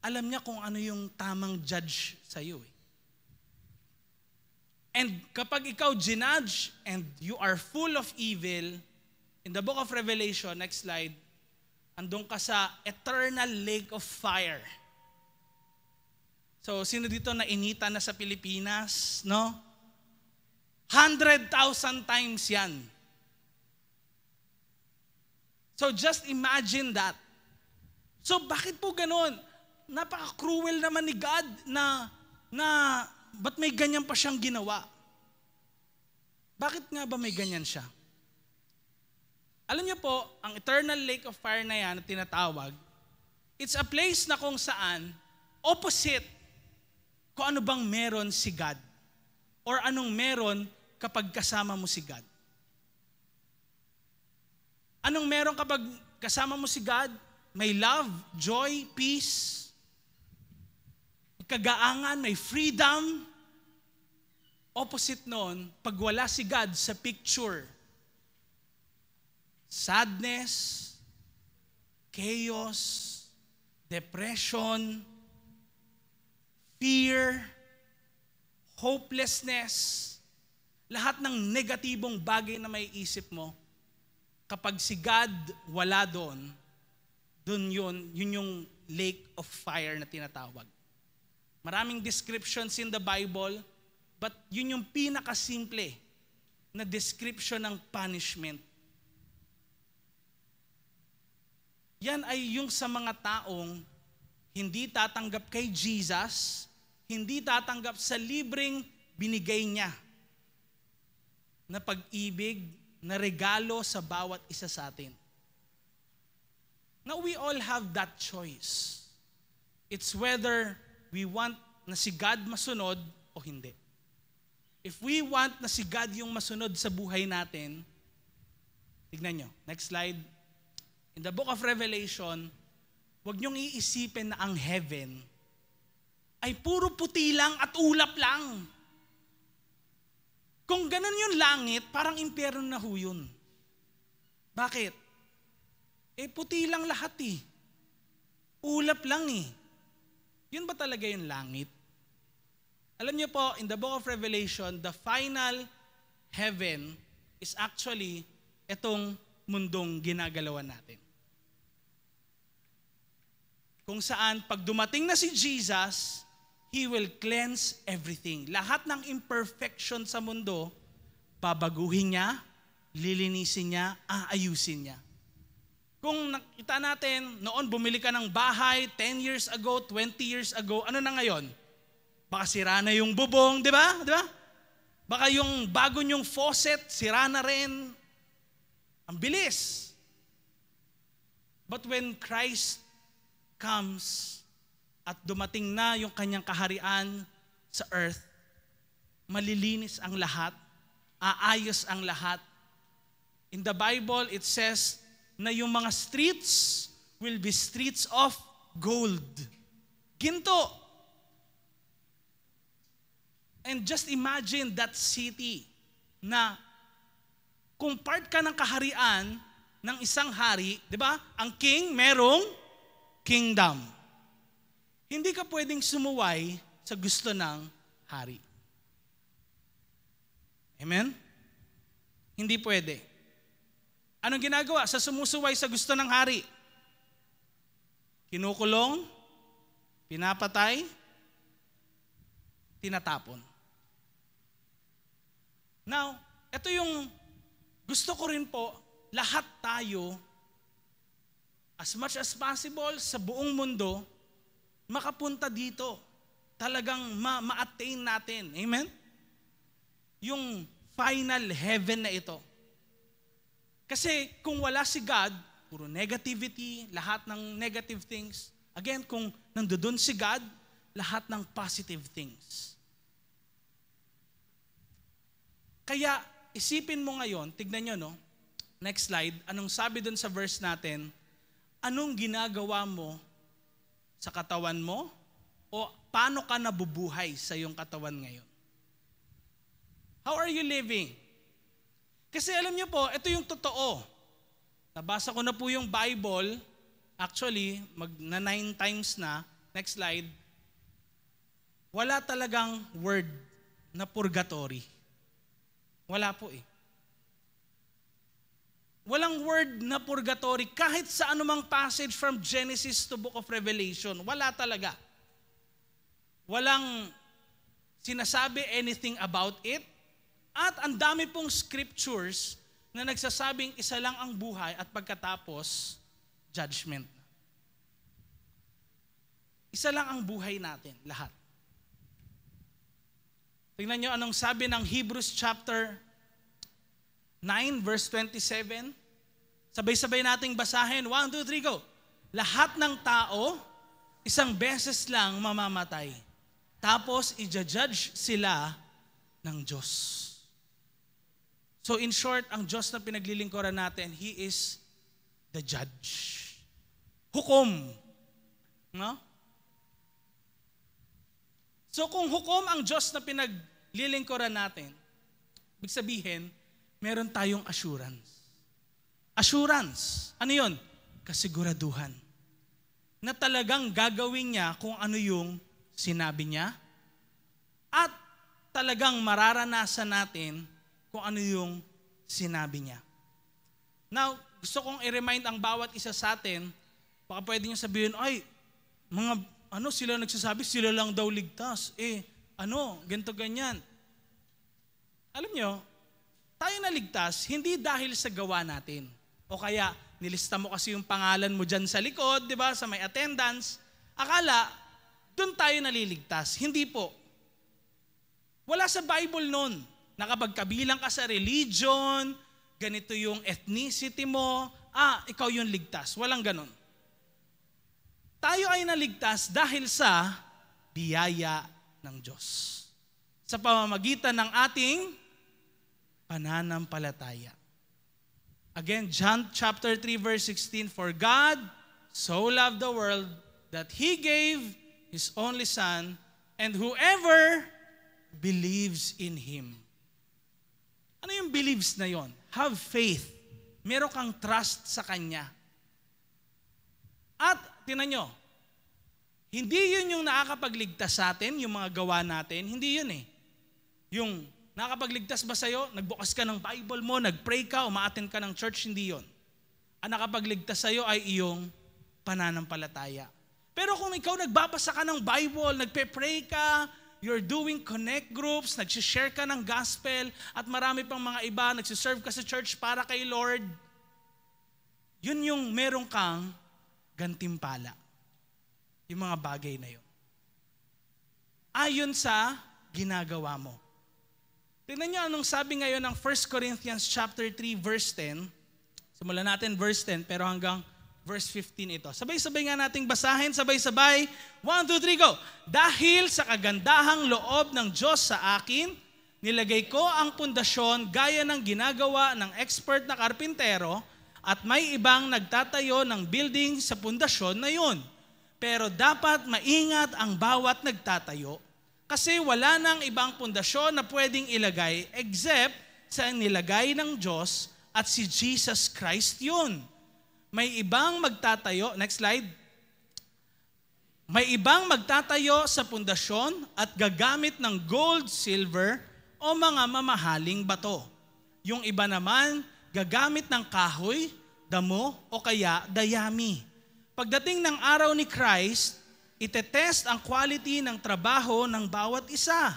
Alam niya kung ano yung tamang judge sa iyo. Eh. And kapag ikaw ginudge and you are full of evil, in the book of Revelation, next slide, andun ka sa eternal lake of fire So, sino dito na inita na sa Pilipinas, no? 100,000 times yan. So, just imagine that. So, bakit po ganun? Napaka-cruel naman ni God na, na, ba't may ganyan pa siyang ginawa? Bakit nga ba may ganyan siya? Alam niyo po, ang eternal lake of fire na yan na tinatawag, it's a place na kung saan opposite kung ano bang meron si God or anong meron kapag kasama mo si God. Anong meron kapag kasama mo si God? May love, joy, peace, kagaangan, may freedom. Opposite noon, pag wala si God sa picture, sadness, chaos, depression, fear, hopelessness, lahat ng negatibong bagay na may isip mo, kapag si God wala doon, doon yun, yun yung lake of fire na tinatawag. Maraming descriptions in the Bible, but yun yung pinakasimple na description ng punishment. Yan ay yung sa mga taong hindi tatanggap kay Jesus hindi tatanggap sa libreng binigay niya na pag-ibig, na regalo sa bawat isa sa atin. Now we all have that choice. It's whether we want na si God masunod o hindi. If we want na si God yung masunod sa buhay natin, tignan nyo, next slide. In the book of Revelation, huwag nyong iisipin na ang heaven – ay puro puti lang at ulap lang. Kung ganun yung langit, parang impyerno na ho yun. Bakit? Eh puti lang lahat eh. Ulap lang eh. Yun ba talaga yung langit? Alam niyo po, in the book of Revelation, the final heaven is actually itong mundong ginagalawan natin. Kung saan, pag dumating na si Jesus, He will cleanse everything. Lahat ng imperfection sa mundo, babaguhin niya, lilinisin niya, aayusin niya. Kung nakita natin, noon bumili ka ng bahay 10 years ago, 20 years ago, ano na ngayon? Baka sira na yung bubong, di ba? Di ba? Baka yung bago yung faucet, sira na rin. Ang bilis. But when Christ comes, at dumating na yung kanyang kaharian sa earth, malilinis ang lahat, aayos ang lahat. In the Bible, it says na yung mga streets will be streets of gold. Ginto. And just imagine that city na kung part ka ng kaharian ng isang hari, di ba? Ang king merong kingdom. Hindi ka pwedeng sumuway sa gusto ng hari. Amen? Hindi pwede. Anong ginagawa sa sumusuway sa gusto ng hari? Kinukulong, pinapatay, tinatapon. Now, ito yung gusto ko rin po, lahat tayo, as much as possible sa buong mundo, makapunta dito. Talagang ma- ma-attain natin. Amen? Yung final heaven na ito. Kasi kung wala si God, puro negativity, lahat ng negative things. Again, kung nandoon si God, lahat ng positive things. Kaya isipin mo ngayon, tignan nyo no, next slide, anong sabi doon sa verse natin, anong ginagawa mo sa katawan mo? O paano ka nabubuhay sa iyong katawan ngayon? How are you living? Kasi alam niyo po, ito yung totoo. Nabasa ko na po yung Bible. Actually, mag na nine times na. Next slide. Wala talagang word na purgatory. Wala po eh. Walang word na purgatory kahit sa anumang passage from Genesis to Book of Revelation. Wala talaga. Walang sinasabi anything about it. At ang dami pong scriptures na nagsasabing isa lang ang buhay at pagkatapos, judgment. Isa lang ang buhay natin, lahat. Tingnan nyo anong sabi ng Hebrews chapter 9 verse 27. Sabay-sabay nating basahin. 1, 2, 3, go. Lahat ng tao, isang beses lang mamamatay. Tapos, i-judge sila ng Diyos. So in short, ang Diyos na pinaglilingkuran natin, He is the judge. Hukom. No? So kung hukom ang Diyos na pinaglilingkuran natin, ibig sabihin, meron tayong assurance. Assurance. Ano yun? Kasiguraduhan. Na talagang gagawin niya kung ano yung sinabi niya at talagang mararanasan natin kung ano yung sinabi niya. Now, gusto kong i-remind ang bawat isa sa atin, baka pwede niyo sabihin, ay, mga ano sila nagsasabi, sila lang daw ligtas. Eh, ano, ganito ganyan. Alam niyo, tayo naligtas hindi dahil sa gawa natin. O kaya nilista mo kasi yung pangalan mo diyan sa likod, 'di ba, sa may attendance. Akala doon tayo naliligtas. Hindi po. Wala sa Bible noon Nakapagkabilang ka sa religion, ganito yung ethnicity mo, ah, ikaw yung ligtas. Walang ganun. Tayo ay naligtas dahil sa biyaya ng Diyos. Sa pamamagitan ng ating pananampalataya. Again, John chapter 3 verse 16, For God so loved the world that He gave His only Son, and whoever believes in Him. Ano yung believes na yon? Have faith. Meron kang trust sa Kanya. At, tinan nyo, hindi yun yung nakakapagligtas sa atin, yung mga gawa natin. Hindi yun eh. Yung Nakakapagligtas ba sa'yo? Nagbukas ka ng Bible mo, nagpray ka, umaaten ka ng church, hindi yon. Ang nakapagligtas sa'yo ay iyong pananampalataya. Pero kung ikaw nagbabasa ka ng Bible, nagpe-pray ka, you're doing connect groups, nagsishare ka ng gospel, at marami pang mga iba, nagsiserve ka sa church para kay Lord, yun yung meron kang gantimpala. Yung mga bagay na yun. Ayon sa ginagawa mo. Tingnan niyo anong sabi ngayon ng 1 Corinthians chapter 3 verse 10. Simulan natin verse 10 pero hanggang verse 15 ito. Sabay-sabay nga nating basahin, sabay-sabay. 1, 2, 3, go! Dahil sa kagandahang loob ng Diyos sa akin, nilagay ko ang pundasyon gaya ng ginagawa ng expert na karpintero at may ibang nagtatayo ng building sa pundasyon na yun. Pero dapat maingat ang bawat nagtatayo kasi wala nang ibang pundasyon na pwedeng ilagay except sa nilagay ng Diyos at si Jesus Christ yun. May ibang magtatayo, next slide. May ibang magtatayo sa pundasyon at gagamit ng gold, silver, o mga mamahaling bato. Yung iba naman, gagamit ng kahoy, damo, o kaya dayami. Pagdating ng araw ni Christ, itetest ang quality ng trabaho ng bawat isa.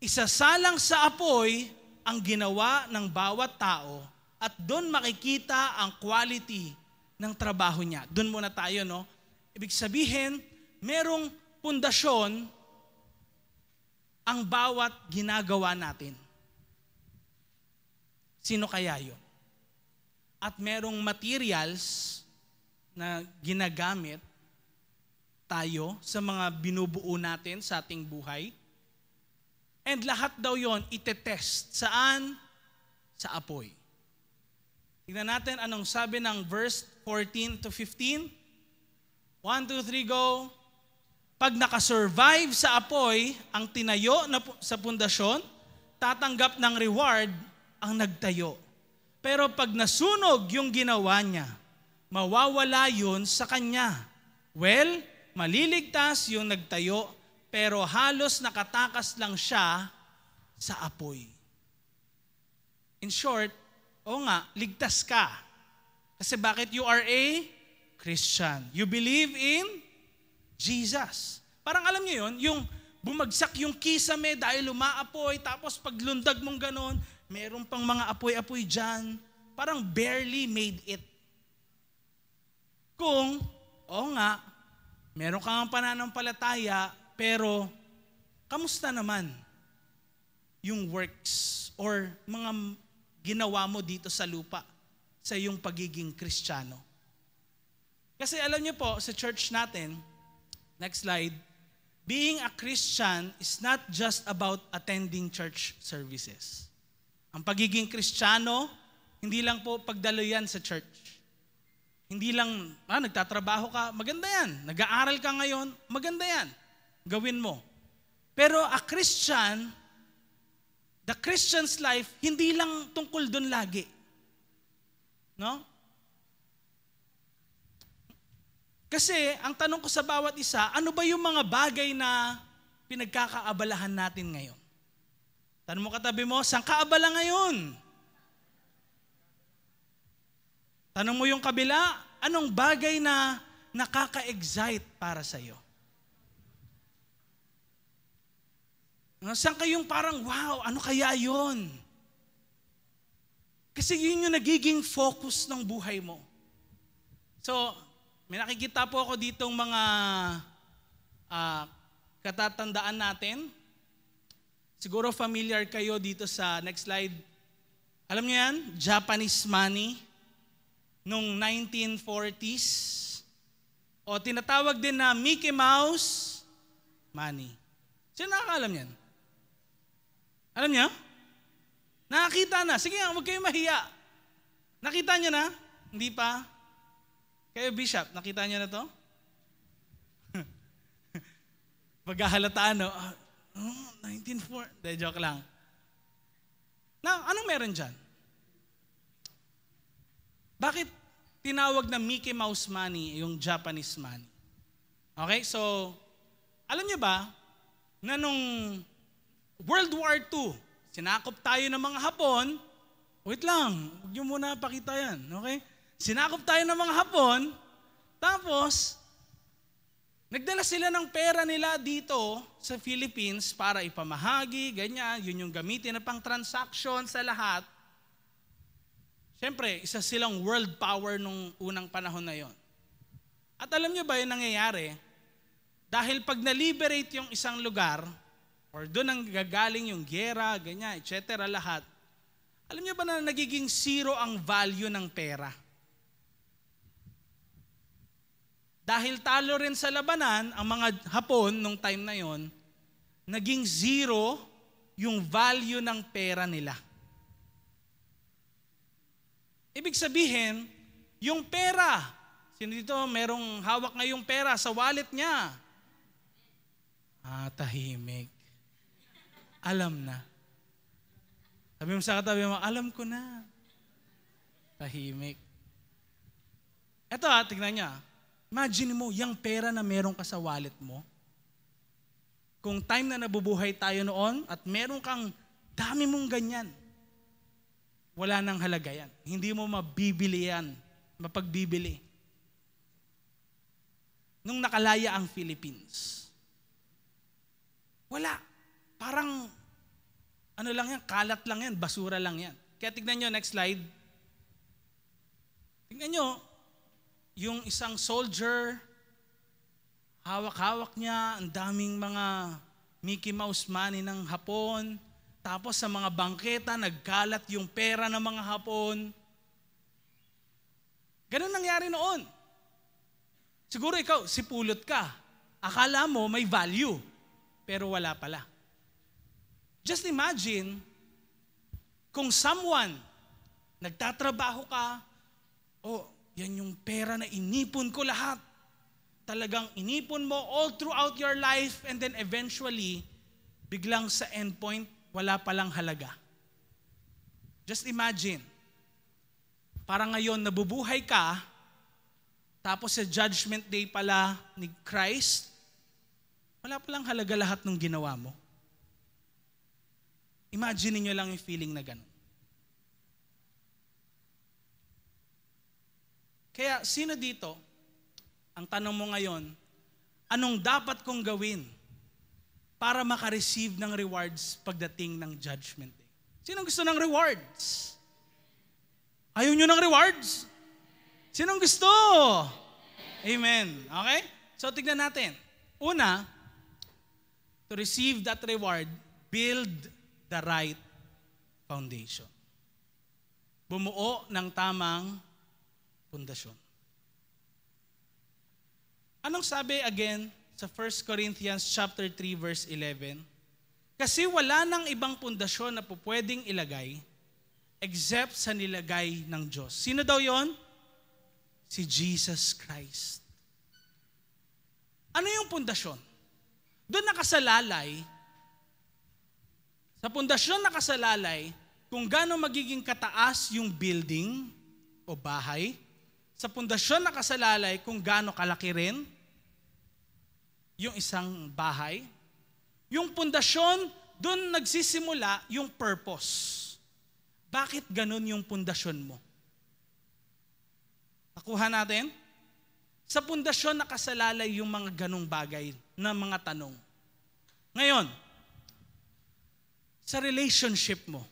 Isasalang sa apoy ang ginawa ng bawat tao at doon makikita ang quality ng trabaho niya. Doon muna tayo, no? Ibig sabihin, merong pundasyon ang bawat ginagawa natin. Sino kaya yun? At merong materials na ginagamit tayo sa mga binubuo natin sa ating buhay. And lahat daw yon itetest. Saan? Sa apoy. Tignan natin anong sabi ng verse 14 to 15. 1, 2, 3, go. Pag nakasurvive sa apoy ang tinayo na sa pundasyon, tatanggap ng reward ang nagtayo. Pero pag nasunog yung ginawa niya, mawawala yun sa kanya. Well, maliligtas yung nagtayo, pero halos nakatakas lang siya sa apoy. In short, o nga, ligtas ka. Kasi bakit you are a Christian? You believe in Jesus. Parang alam niyo yun, yung bumagsak yung kisame dahil umaapoy, tapos paglundag mong ganon, meron pang mga apoy-apoy dyan. Parang barely made it. Kung, oo nga, meron kang pananampalataya, pero kamusta naman yung works or mga ginawa mo dito sa lupa sa iyong pagiging kristyano? Kasi alam niyo po, sa church natin, next slide, being a Christian is not just about attending church services. Ang pagiging kristyano, hindi lang po pagdalo yan sa church. Hindi lang, ah, nagtatrabaho ka, maganda yan. Nag-aaral ka ngayon, maganda yan. Gawin mo. Pero a Christian, the Christian's life, hindi lang tungkol doon lagi. No? Kasi ang tanong ko sa bawat isa, ano ba yung mga bagay na pinagkakaabalahan natin ngayon? Tanong mo katabi mo, saan ka abala ngayon? Tanong mo yung kabila, anong bagay na nakaka-excite para sa iyo? sa'yo? Saan kayong parang, wow, ano kaya yon? Kasi yun yung nagiging focus ng buhay mo. So, may nakikita po ako ditong mga uh, katatandaan natin. Siguro familiar kayo dito sa next slide. Alam niyo yan? Japanese money nung 1940s o tinatawag din na Mickey Mouse money. Sino nakakaalam yan? Alam niya? Nakakita na. Sige nga, huwag kayo mahiya. Nakita niya na? Hindi pa? Kayo, Bishop, nakita niya na to? Pagkahalataan, no? Ah, oh, 1904. De, joke lang. Na, anong meron dyan? Bakit tinawag na Mickey Mouse money yung Japanese money? Okay, so alam niyo ba na nung World War II, sinakop tayo ng mga Hapon, wait lang, huwag niyo muna pakita yan, okay? Sinakop tayo ng mga Hapon, tapos Nagdala sila ng pera nila dito sa Philippines para ipamahagi, ganyan, yun yung gamitin na pang transaction sa lahat. Siyempre, isa silang world power nung unang panahon na yon. At alam nyo ba yung nangyayari? Dahil pag na-liberate yung isang lugar, or doon ang gagaling yung gera, ganyan, etc. lahat, alam nyo ba na nagiging zero ang value ng pera? Dahil talo rin sa labanan, ang mga Hapon nung time na yon, naging zero yung value ng pera nila. Ibig sabihin, yung pera, sino dito merong hawak na yung pera sa wallet niya? Ah, tahimik. Alam na. Sabi mo sa katabi mo, alam ko na. Tahimik. Ito ha, ah, tignan niya. Imagine mo, yung pera na meron ka sa wallet mo, kung time na nabubuhay tayo noon at meron kang dami mong ganyan, wala nang halaga yan. Hindi mo mabibili yan, mapagbibili. Nung nakalaya ang Philippines, wala. Parang, ano lang yan, kalat lang yan, basura lang yan. Kaya tignan nyo, next slide. Tignan nyo, yung isang soldier, hawak-hawak niya, ang daming mga Mickey Mouse money ng hapon, tapos sa mga bangketa, nagkalat yung pera ng mga hapon. Ganun nangyari noon. Siguro ikaw, sipulot ka. Akala mo may value, pero wala pala. Just imagine kung someone, nagtatrabaho ka, oh, yan yung pera na inipon ko lahat. Talagang inipon mo all throughout your life and then eventually, biglang sa end point, wala palang halaga. Just imagine, para ngayon nabubuhay ka, tapos sa judgment day pala ni Christ, wala palang halaga lahat ng ginawa mo. Imagine niyo lang yung feeling na ganun. Kaya sino dito, ang tanong mo ngayon, anong dapat kong gawin para makareceive ng rewards pagdating ng judgment day. Sinong gusto ng rewards? Ayaw nyo ng rewards? Sinong gusto? Amen. Okay? So tignan natin. Una, to receive that reward, build the right foundation. Bumuo ng tamang pundasyon. Anong sabi again sa 1 Corinthians chapter 3 verse 11. Kasi wala nang ibang pundasyon na pupwedeng ilagay except sa nilagay ng Diyos. Sino daw 'yon? Si Jesus Christ. Ano yung pundasyon? Doon nakasalalay sa pundasyon nakasalalay kung gaano magiging kataas yung building o bahay, sa pundasyon nakasalalay kung gaano kalaki rin yung isang bahay. Yung pundasyon, doon nagsisimula yung purpose. Bakit ganun yung pundasyon mo? Nakuha natin? Sa pundasyon nakasalalay yung mga ganong bagay na mga tanong. Ngayon, sa relationship mo,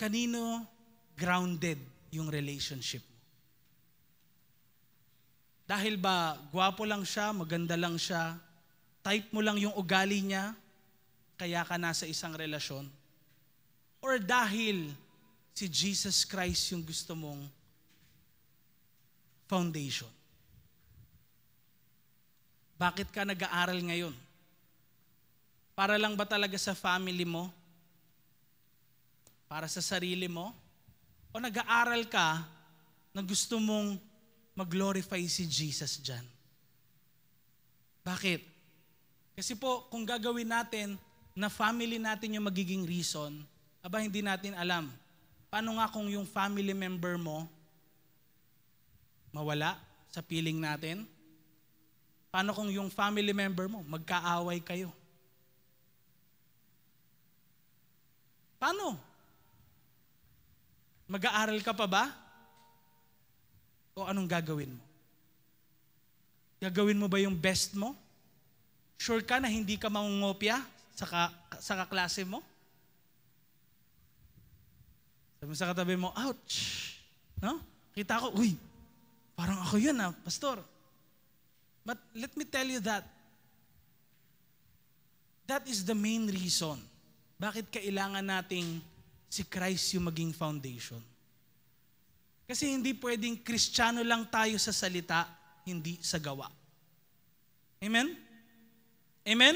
kanino grounded yung relationship dahil ba gwapo lang siya, maganda lang siya, type mo lang yung ugali niya, kaya ka nasa isang relasyon? Or dahil si Jesus Christ yung gusto mong foundation? Bakit ka nag-aaral ngayon? Para lang ba talaga sa family mo? Para sa sarili mo? O nag-aaral ka na gusto mong mag-glorify si Jesus dyan. Bakit? Kasi po, kung gagawin natin na family natin yung magiging reason, aba hindi natin alam. Paano nga kung yung family member mo mawala sa piling natin? Paano kung yung family member mo magkaaway kayo? Paano? Mag-aaral ka pa ba? o anong gagawin mo? Gagawin mo ba yung best mo? Sure ka na hindi ka mangungopia sa, ka, sa kaklase mo? Sabi mo sa katabi mo, ouch! No? Kita ko, uy, parang ako yun ah, pastor. But let me tell you that, that is the main reason bakit kailangan nating si Christ yung maging foundation. Kasi hindi pwedeng kristyano lang tayo sa salita, hindi sa gawa. Amen? Amen?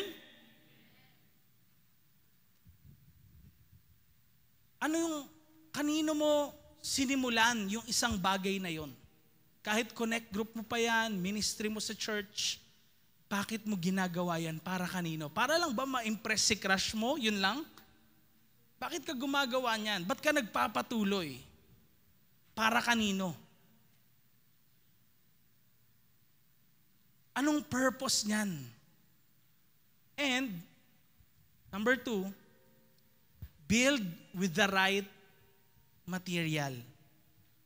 Ano yung, kanino mo sinimulan yung isang bagay na yon? Kahit connect group mo pa yan, ministry mo sa church, bakit mo ginagawa yan? Para kanino? Para lang ba ma-impress si crush mo? Yun lang? Bakit ka gumagawa niyan? Ba't ka nagpapatuloy? Para kanino? Anong purpose niyan? And, number two, build with the right material.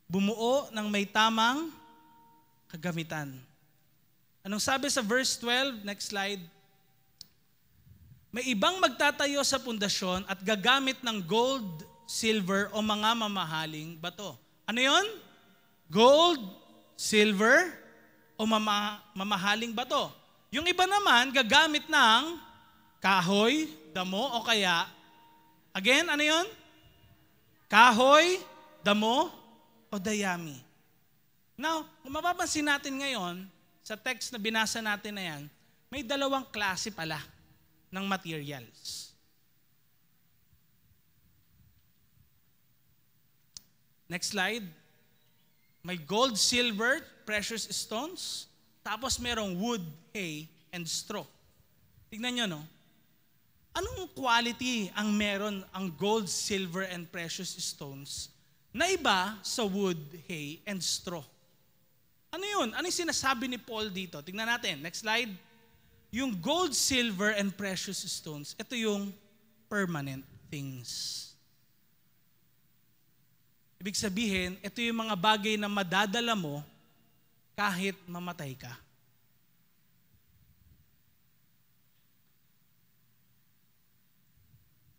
Bumuo ng may tamang kagamitan. Anong sabi sa verse 12? Next slide. May ibang magtatayo sa pundasyon at gagamit ng gold, silver o mga mamahaling bato ano yun? Gold, silver, o mama, mamahaling bato. Yung iba naman, gagamit ng kahoy, damo, o kaya, again, ano yun? Kahoy, damo, o dayami. Now, kung mapapansin natin ngayon, sa text na binasa natin na yan, may dalawang klase pala ng materials. Next slide. May gold, silver, precious stones. Tapos merong wood, hay, and straw. Tignan nyo, no? Anong quality ang meron ang gold, silver, and precious stones na iba sa wood, hay, and straw? Ano yun? Ano yung sinasabi ni Paul dito? Tingnan natin. Next slide. Yung gold, silver, and precious stones, ito yung permanent things. Ibig sabihin, ito yung mga bagay na madadala mo kahit mamatay ka.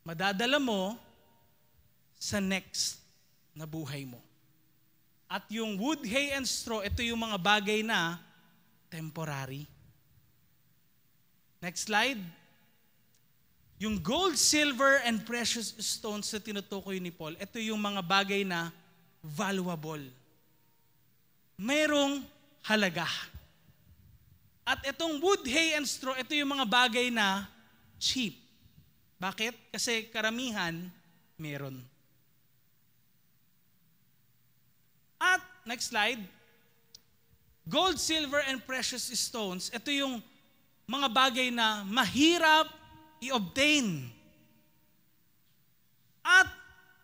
Madadala mo sa next na buhay mo. At yung wood, hay, and straw, ito yung mga bagay na temporary. Next slide. Yung gold, silver, and precious stones na tinutukoy ni Paul, ito yung mga bagay na valuable. Merong halaga. At itong wood, hay, and straw, ito yung mga bagay na cheap. Bakit? Kasi karamihan, meron. At, next slide, gold, silver, and precious stones, ito yung mga bagay na mahirap i-obtain. At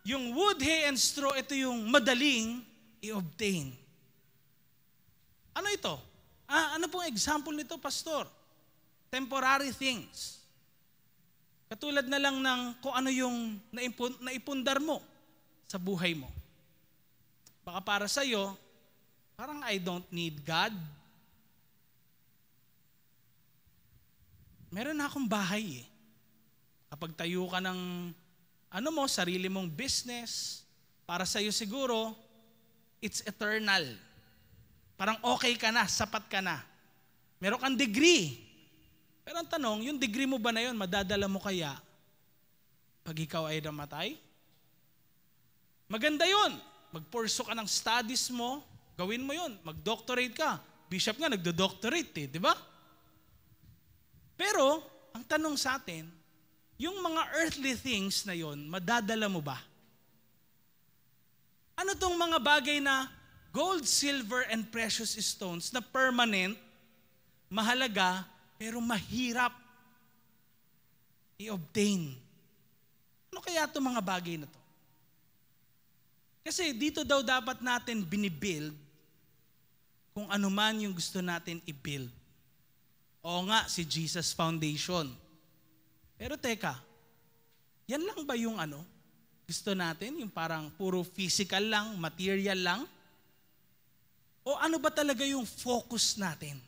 yung wood, hay, and straw, ito yung madaling i-obtain. Ano ito? Ah, ano pong example nito, Pastor? Temporary things. Katulad na lang ng kung ano yung naipun, naipundar mo sa buhay mo. Baka para sa iyo, parang I don't need God. Meron na akong bahay eh. Kapag tayo ka ng ano mo, sarili mong business, para sa iyo siguro, it's eternal. Parang okay ka na, sapat ka na. Meron kang degree. Pero ang tanong, yung degree mo ba na yun, madadala mo kaya pag ikaw ay namatay? Maganda yun. Magpurso ka ng studies mo, gawin mo yun. Mag-doctorate ka. Bishop nga, nagdo-doctorate eh, di ba? Pero, ang tanong sa atin, yung mga earthly things na yon, madadala mo ba? Ano tong mga bagay na gold, silver, and precious stones na permanent, mahalaga, pero mahirap i-obtain? Ano kaya itong mga bagay na to? Kasi dito daw dapat natin binibuild kung ano man yung gusto natin i-build. Oo nga, si Jesus Foundation pero teka, yan lang ba yung ano? Gusto natin yung parang puro physical lang, material lang? O ano ba talaga yung focus natin?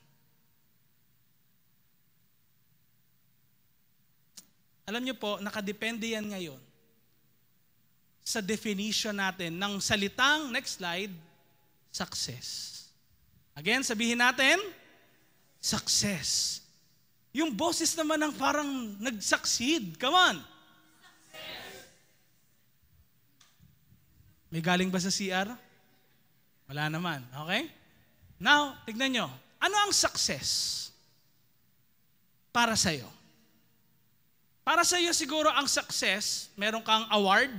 Alam niyo po, nakadepende yan ngayon sa definition natin ng salitang, next slide, success. Again, sabihin natin, success. Yung boses naman ang parang nag-succeed. Come on! May galing ba sa CR? Wala naman. Okay? Now, tignan nyo. Ano ang success para sa'yo? Para sa'yo siguro ang success, meron kang award,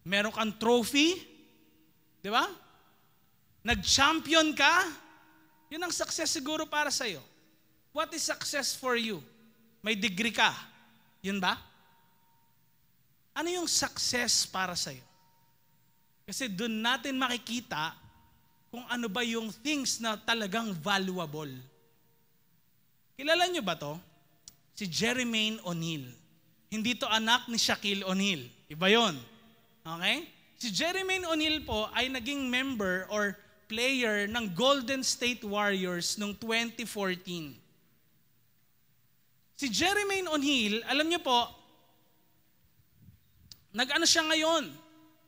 meron kang trophy, di ba? Nag-champion ka, yun ang success siguro para sa'yo. What is success for you? May degree ka. Yun ba? Ano yung success para sa iyo? Kasi doon natin makikita kung ano ba yung things na talagang valuable. Kilala nyo ba to? Si Jermaine O'Neal. Hindi to anak ni Shaquille O'Neal. Iba yon. Okay? Si Jermaine O'Neal po ay naging member or player ng Golden State Warriors noong 2014. Si Jeremaine O'Neill, alam niyo po, nag-ano siya ngayon?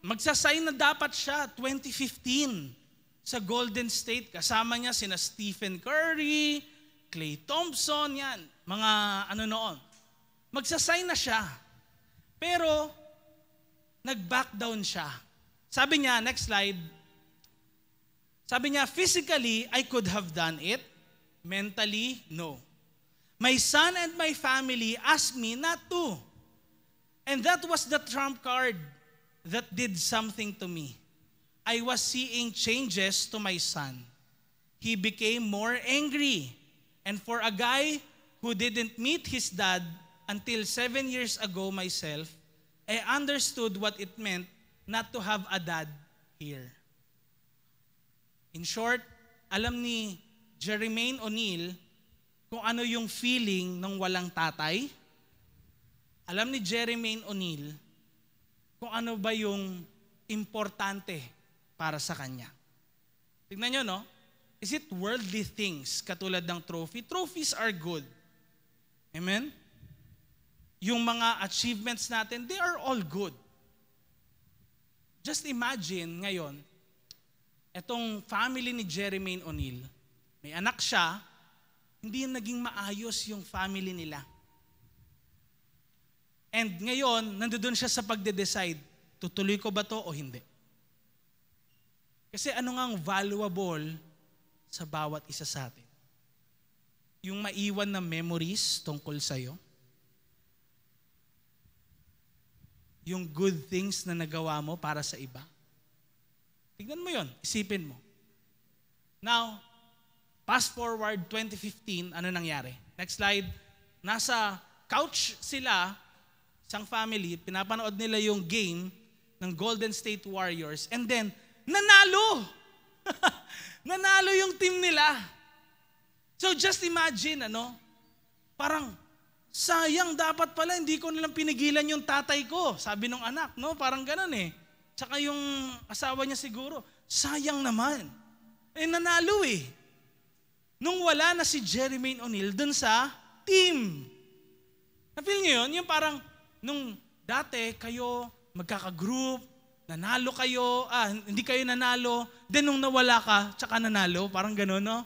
Magsasign na dapat siya 2015 sa Golden State. Kasama niya sina Stephen Curry, Clay Thompson, yan. Mga ano noon. Magsasign na siya. Pero, nag-back down siya. Sabi niya, next slide. Sabi niya, physically, I could have done it. Mentally, no. My son and my family asked me not to. And that was the trump card that did something to me. I was seeing changes to my son. He became more angry. And for a guy who didn't meet his dad until seven years ago myself, I understood what it meant not to have a dad here. In short, alam ni Jermaine O'Neal kung ano yung feeling ng walang tatay. Alam ni Jeremy O'Neill kung ano ba yung importante para sa kanya. Tignan nyo, no? Is it worldly things katulad ng trophy? Trophies are good. Amen? Yung mga achievements natin, they are all good. Just imagine ngayon, itong family ni Jeremy O'Neill, may anak siya, hindi naging maayos yung family nila. And ngayon, nandoon siya sa pagde-decide, tutuloy ko ba to o hindi? Kasi ano ngang valuable sa bawat isa sa atin? Yung maiwan na memories tungkol sa'yo, yung good things na nagawa mo para sa iba. Tignan mo yon, isipin mo. Now, Fast forward 2015, ano nangyari? Next slide. Nasa couch sila, isang family, pinapanood nila yung game ng Golden State Warriors. And then, nanalo! nanalo yung team nila. So just imagine, ano? Parang, sayang dapat pala, hindi ko nilang pinigilan yung tatay ko. Sabi ng anak, no? Parang ganun eh. Tsaka yung asawa niya siguro, sayang naman. Eh nanalo eh nung wala na si Jermaine O'Neal dun sa team. Na-feel niyo yun? Yung parang nung dati kayo magkakagroup, nanalo kayo, ah, hindi kayo nanalo, then nung nawala ka, tsaka nanalo, parang gano'n, no?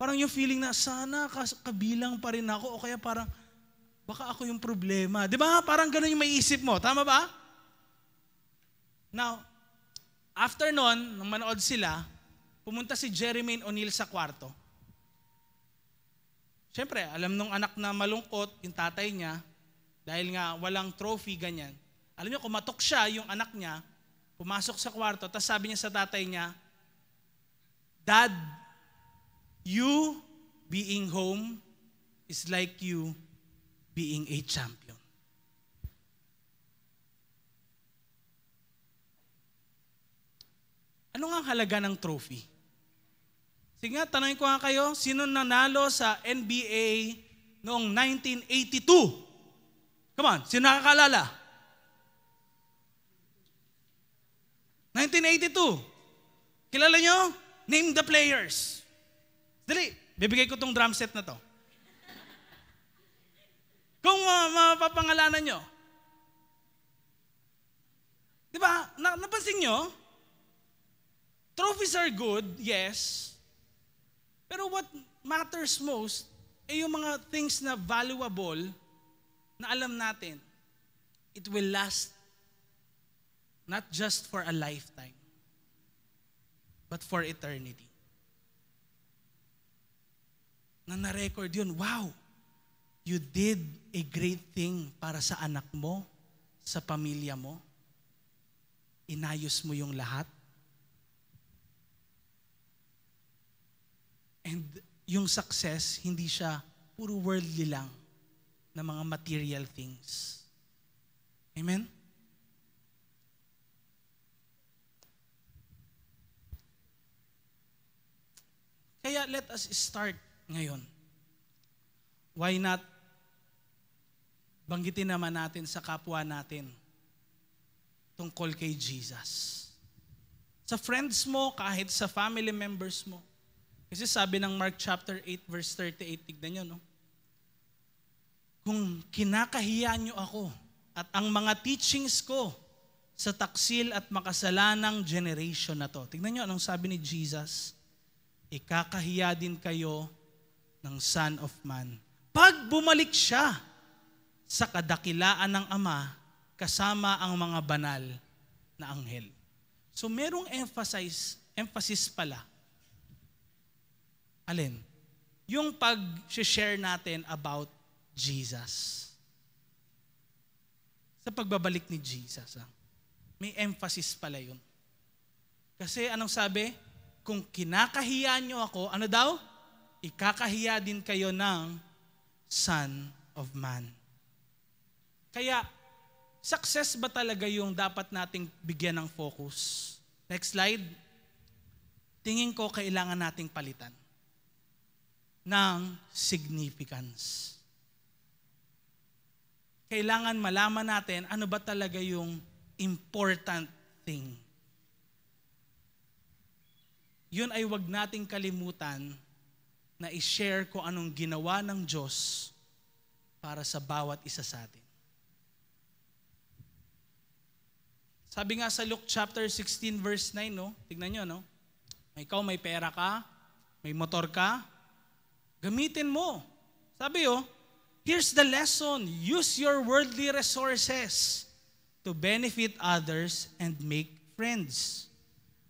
Parang yung feeling na, sana kabilang pa rin ako, o kaya parang, baka ako yung problema. Di ba? Parang gano'n yung maiisip mo. Tama ba? Now, after nun, nung manood sila, pumunta si Jermaine O'Neal sa kwarto. Siyempre, alam nung anak na malungkot, yung tatay niya, dahil nga walang trophy, ganyan. Alam niyo, kumatok siya, yung anak niya, pumasok sa kwarto, tapos sabi niya sa tatay niya, Dad, you being home is like you being a champion. Ano nga halaga ng trophy? Sige nga, tanongin ko nga kayo, sino nanalo sa NBA noong 1982? Come on, sino nakakalala? 1982. Kilala nyo? Name the players. Dali, bibigay ko tong drum set na to. Kung uh, mapapangalanan nyo. Di ba? Na- napansin nyo? Trophies are good, yes. Pero what matters most ay eh, yung mga things na valuable na alam natin, it will last not just for a lifetime, but for eternity. Na na-record yun, wow, you did a great thing para sa anak mo, sa pamilya mo, inayos mo yung lahat, And yung success, hindi siya puro worldly lang na mga material things. Amen? Kaya let us start ngayon. Why not banggitin naman natin sa kapwa natin tungkol kay Jesus. Sa friends mo, kahit sa family members mo, kasi sabi ng Mark chapter 8 verse 38, tignan niyo no. Kung kinakahiya niyo ako at ang mga teachings ko sa taksil at makasalanang generation na to. Tignan niyo anong sabi ni Jesus, ikakahiya din kayo ng Son of Man. Pag bumalik siya sa kadakilaan ng Ama kasama ang mga banal na anghel. So merong emphasize, emphasis pala Alin? Yung pag-share natin about Jesus. Sa pagbabalik ni Jesus. Ha? Ah. May emphasis pala yun. Kasi anong sabi? Kung kinakahiya nyo ako, ano daw? Ikakahiya din kayo ng Son of Man. Kaya, success ba talaga yung dapat nating bigyan ng focus? Next slide. Tingin ko kailangan nating palitan ng significance. Kailangan malaman natin ano ba talaga yung important thing. Yun ay wag nating kalimutan na i-share ko anong ginawa ng Diyos para sa bawat isa sa atin. Sabi nga sa Luke chapter 16 verse 9, no? Tignan nyo, no? Ikaw may pera ka, may motor ka, Gamitin mo. Sabi oh, here's the lesson. Use your worldly resources to benefit others and make friends.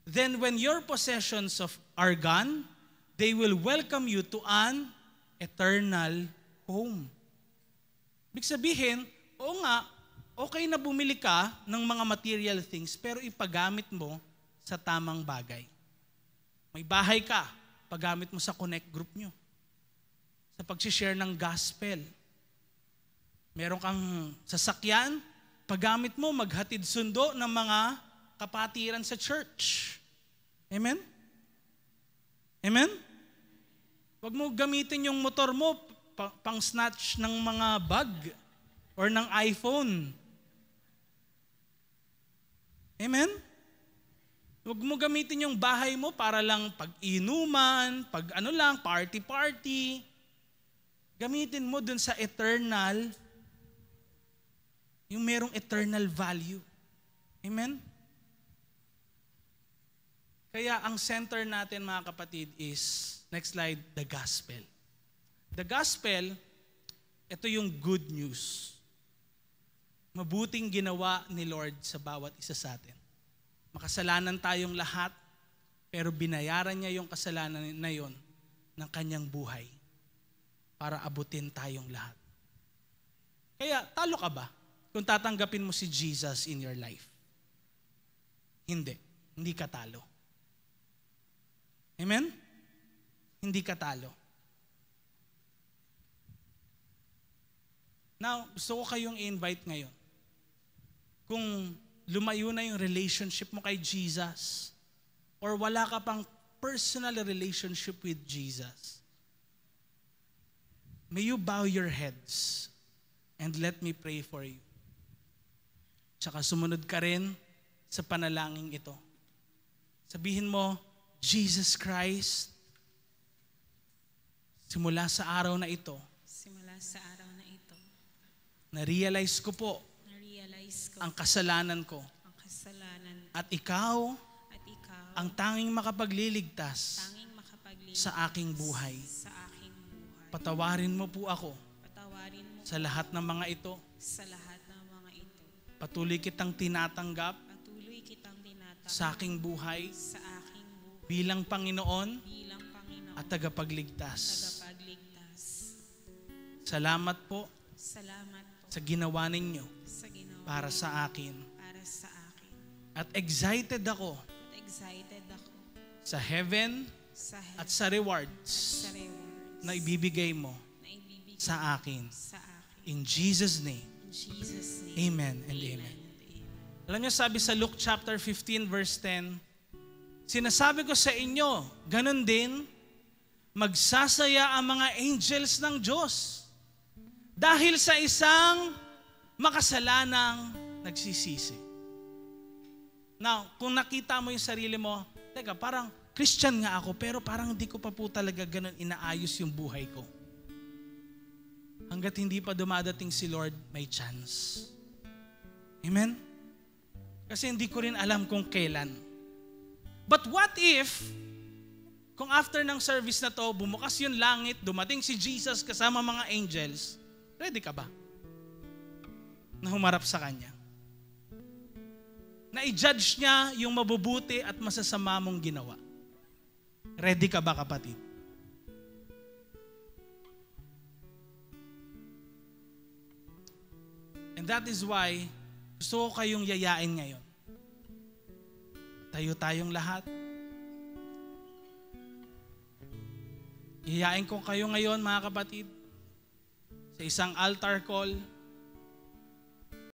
Then when your possessions of are gone, they will welcome you to an eternal home. Ibig sabihin, oo nga, okay na bumili ka ng mga material things, pero ipagamit mo sa tamang bagay. May bahay ka, pagamit mo sa connect group nyo sa pag-share ng gospel. Meron kang sasakyan, paggamit mo, maghatid sundo ng mga kapatiran sa church. Amen? Amen? Huwag mo gamitin yung motor mo pang snatch ng mga bag or ng iPhone. Amen? Huwag mo gamitin yung bahay mo para lang pag-inuman, pag ano lang, party-party. Gamitin mo dun sa eternal, yung merong eternal value. Amen? Kaya ang center natin mga kapatid is, next slide, the gospel. The gospel, ito yung good news. Mabuting ginawa ni Lord sa bawat isa sa atin. Makasalanan tayong lahat, pero binayaran niya yung kasalanan na yon ng kanyang buhay para abutin tayong lahat. Kaya talo ka ba kung tatanggapin mo si Jesus in your life? Hindi. Hindi ka talo. Amen? Hindi ka talo. Now, gusto ko kayong i-invite ngayon. Kung lumayo na yung relationship mo kay Jesus or wala ka pang personal relationship with Jesus, may you bow your heads and let me pray for you. Tsaka sumunod ka rin sa panalangin ito. Sabihin mo, Jesus Christ, simula sa araw na ito, simula sa araw na ito, na-realize ko po na-realize ko ang kasalanan ko. Ang kasalanan At ikaw, at ikaw ang tanging makapagliligtas, tanging makapagliligtas sa aking buhay. Sa Patawarin mo po ako. Patawarin mo sa lahat ng mga ito. Sa lahat ng mga ito. Patuloy kitang tinatanggap. Patuloy kitang tinatanggap. Sa aking buhay. Sa aking buhay. Bilang Panginoon. Bilang Panginoon. At tagapagligtas. Tagapagligtas. Salamat po. Salamat po. Sa ginawa ninyo. Sa ginawa para sa akin. Para sa akin. At excited ako. At excited ako. Sa heaven. Sa heaven. At sa rewards. At sa rewards na ibibigay mo na ibibigay sa, akin. sa akin. In Jesus' name. In Jesus name. Amen and amen. amen. Alam niyo, sabi sa Luke chapter 15 verse 10, Sinasabi ko sa inyo, ganun din, magsasaya ang mga angels ng Diyos dahil sa isang makasalanang nagsisisi. Now, kung nakita mo yung sarili mo, teka, parang Christian nga ako, pero parang hindi ko pa po talaga ganun inaayos yung buhay ko. Hanggat hindi pa dumadating si Lord, may chance. Amen? Kasi hindi ko rin alam kung kailan. But what if, kung after ng service na to, bumukas yung langit, dumating si Jesus kasama mga angels, ready ka ba? Na humarap sa Kanya. Na i-judge niya yung mabubuti at masasama mong ginawa. Ready ka ba kapatid? And that is why gusto ko kayong yayain ngayon. Tayo tayong lahat. Yayain ko kayo ngayon mga kapatid sa isang altar call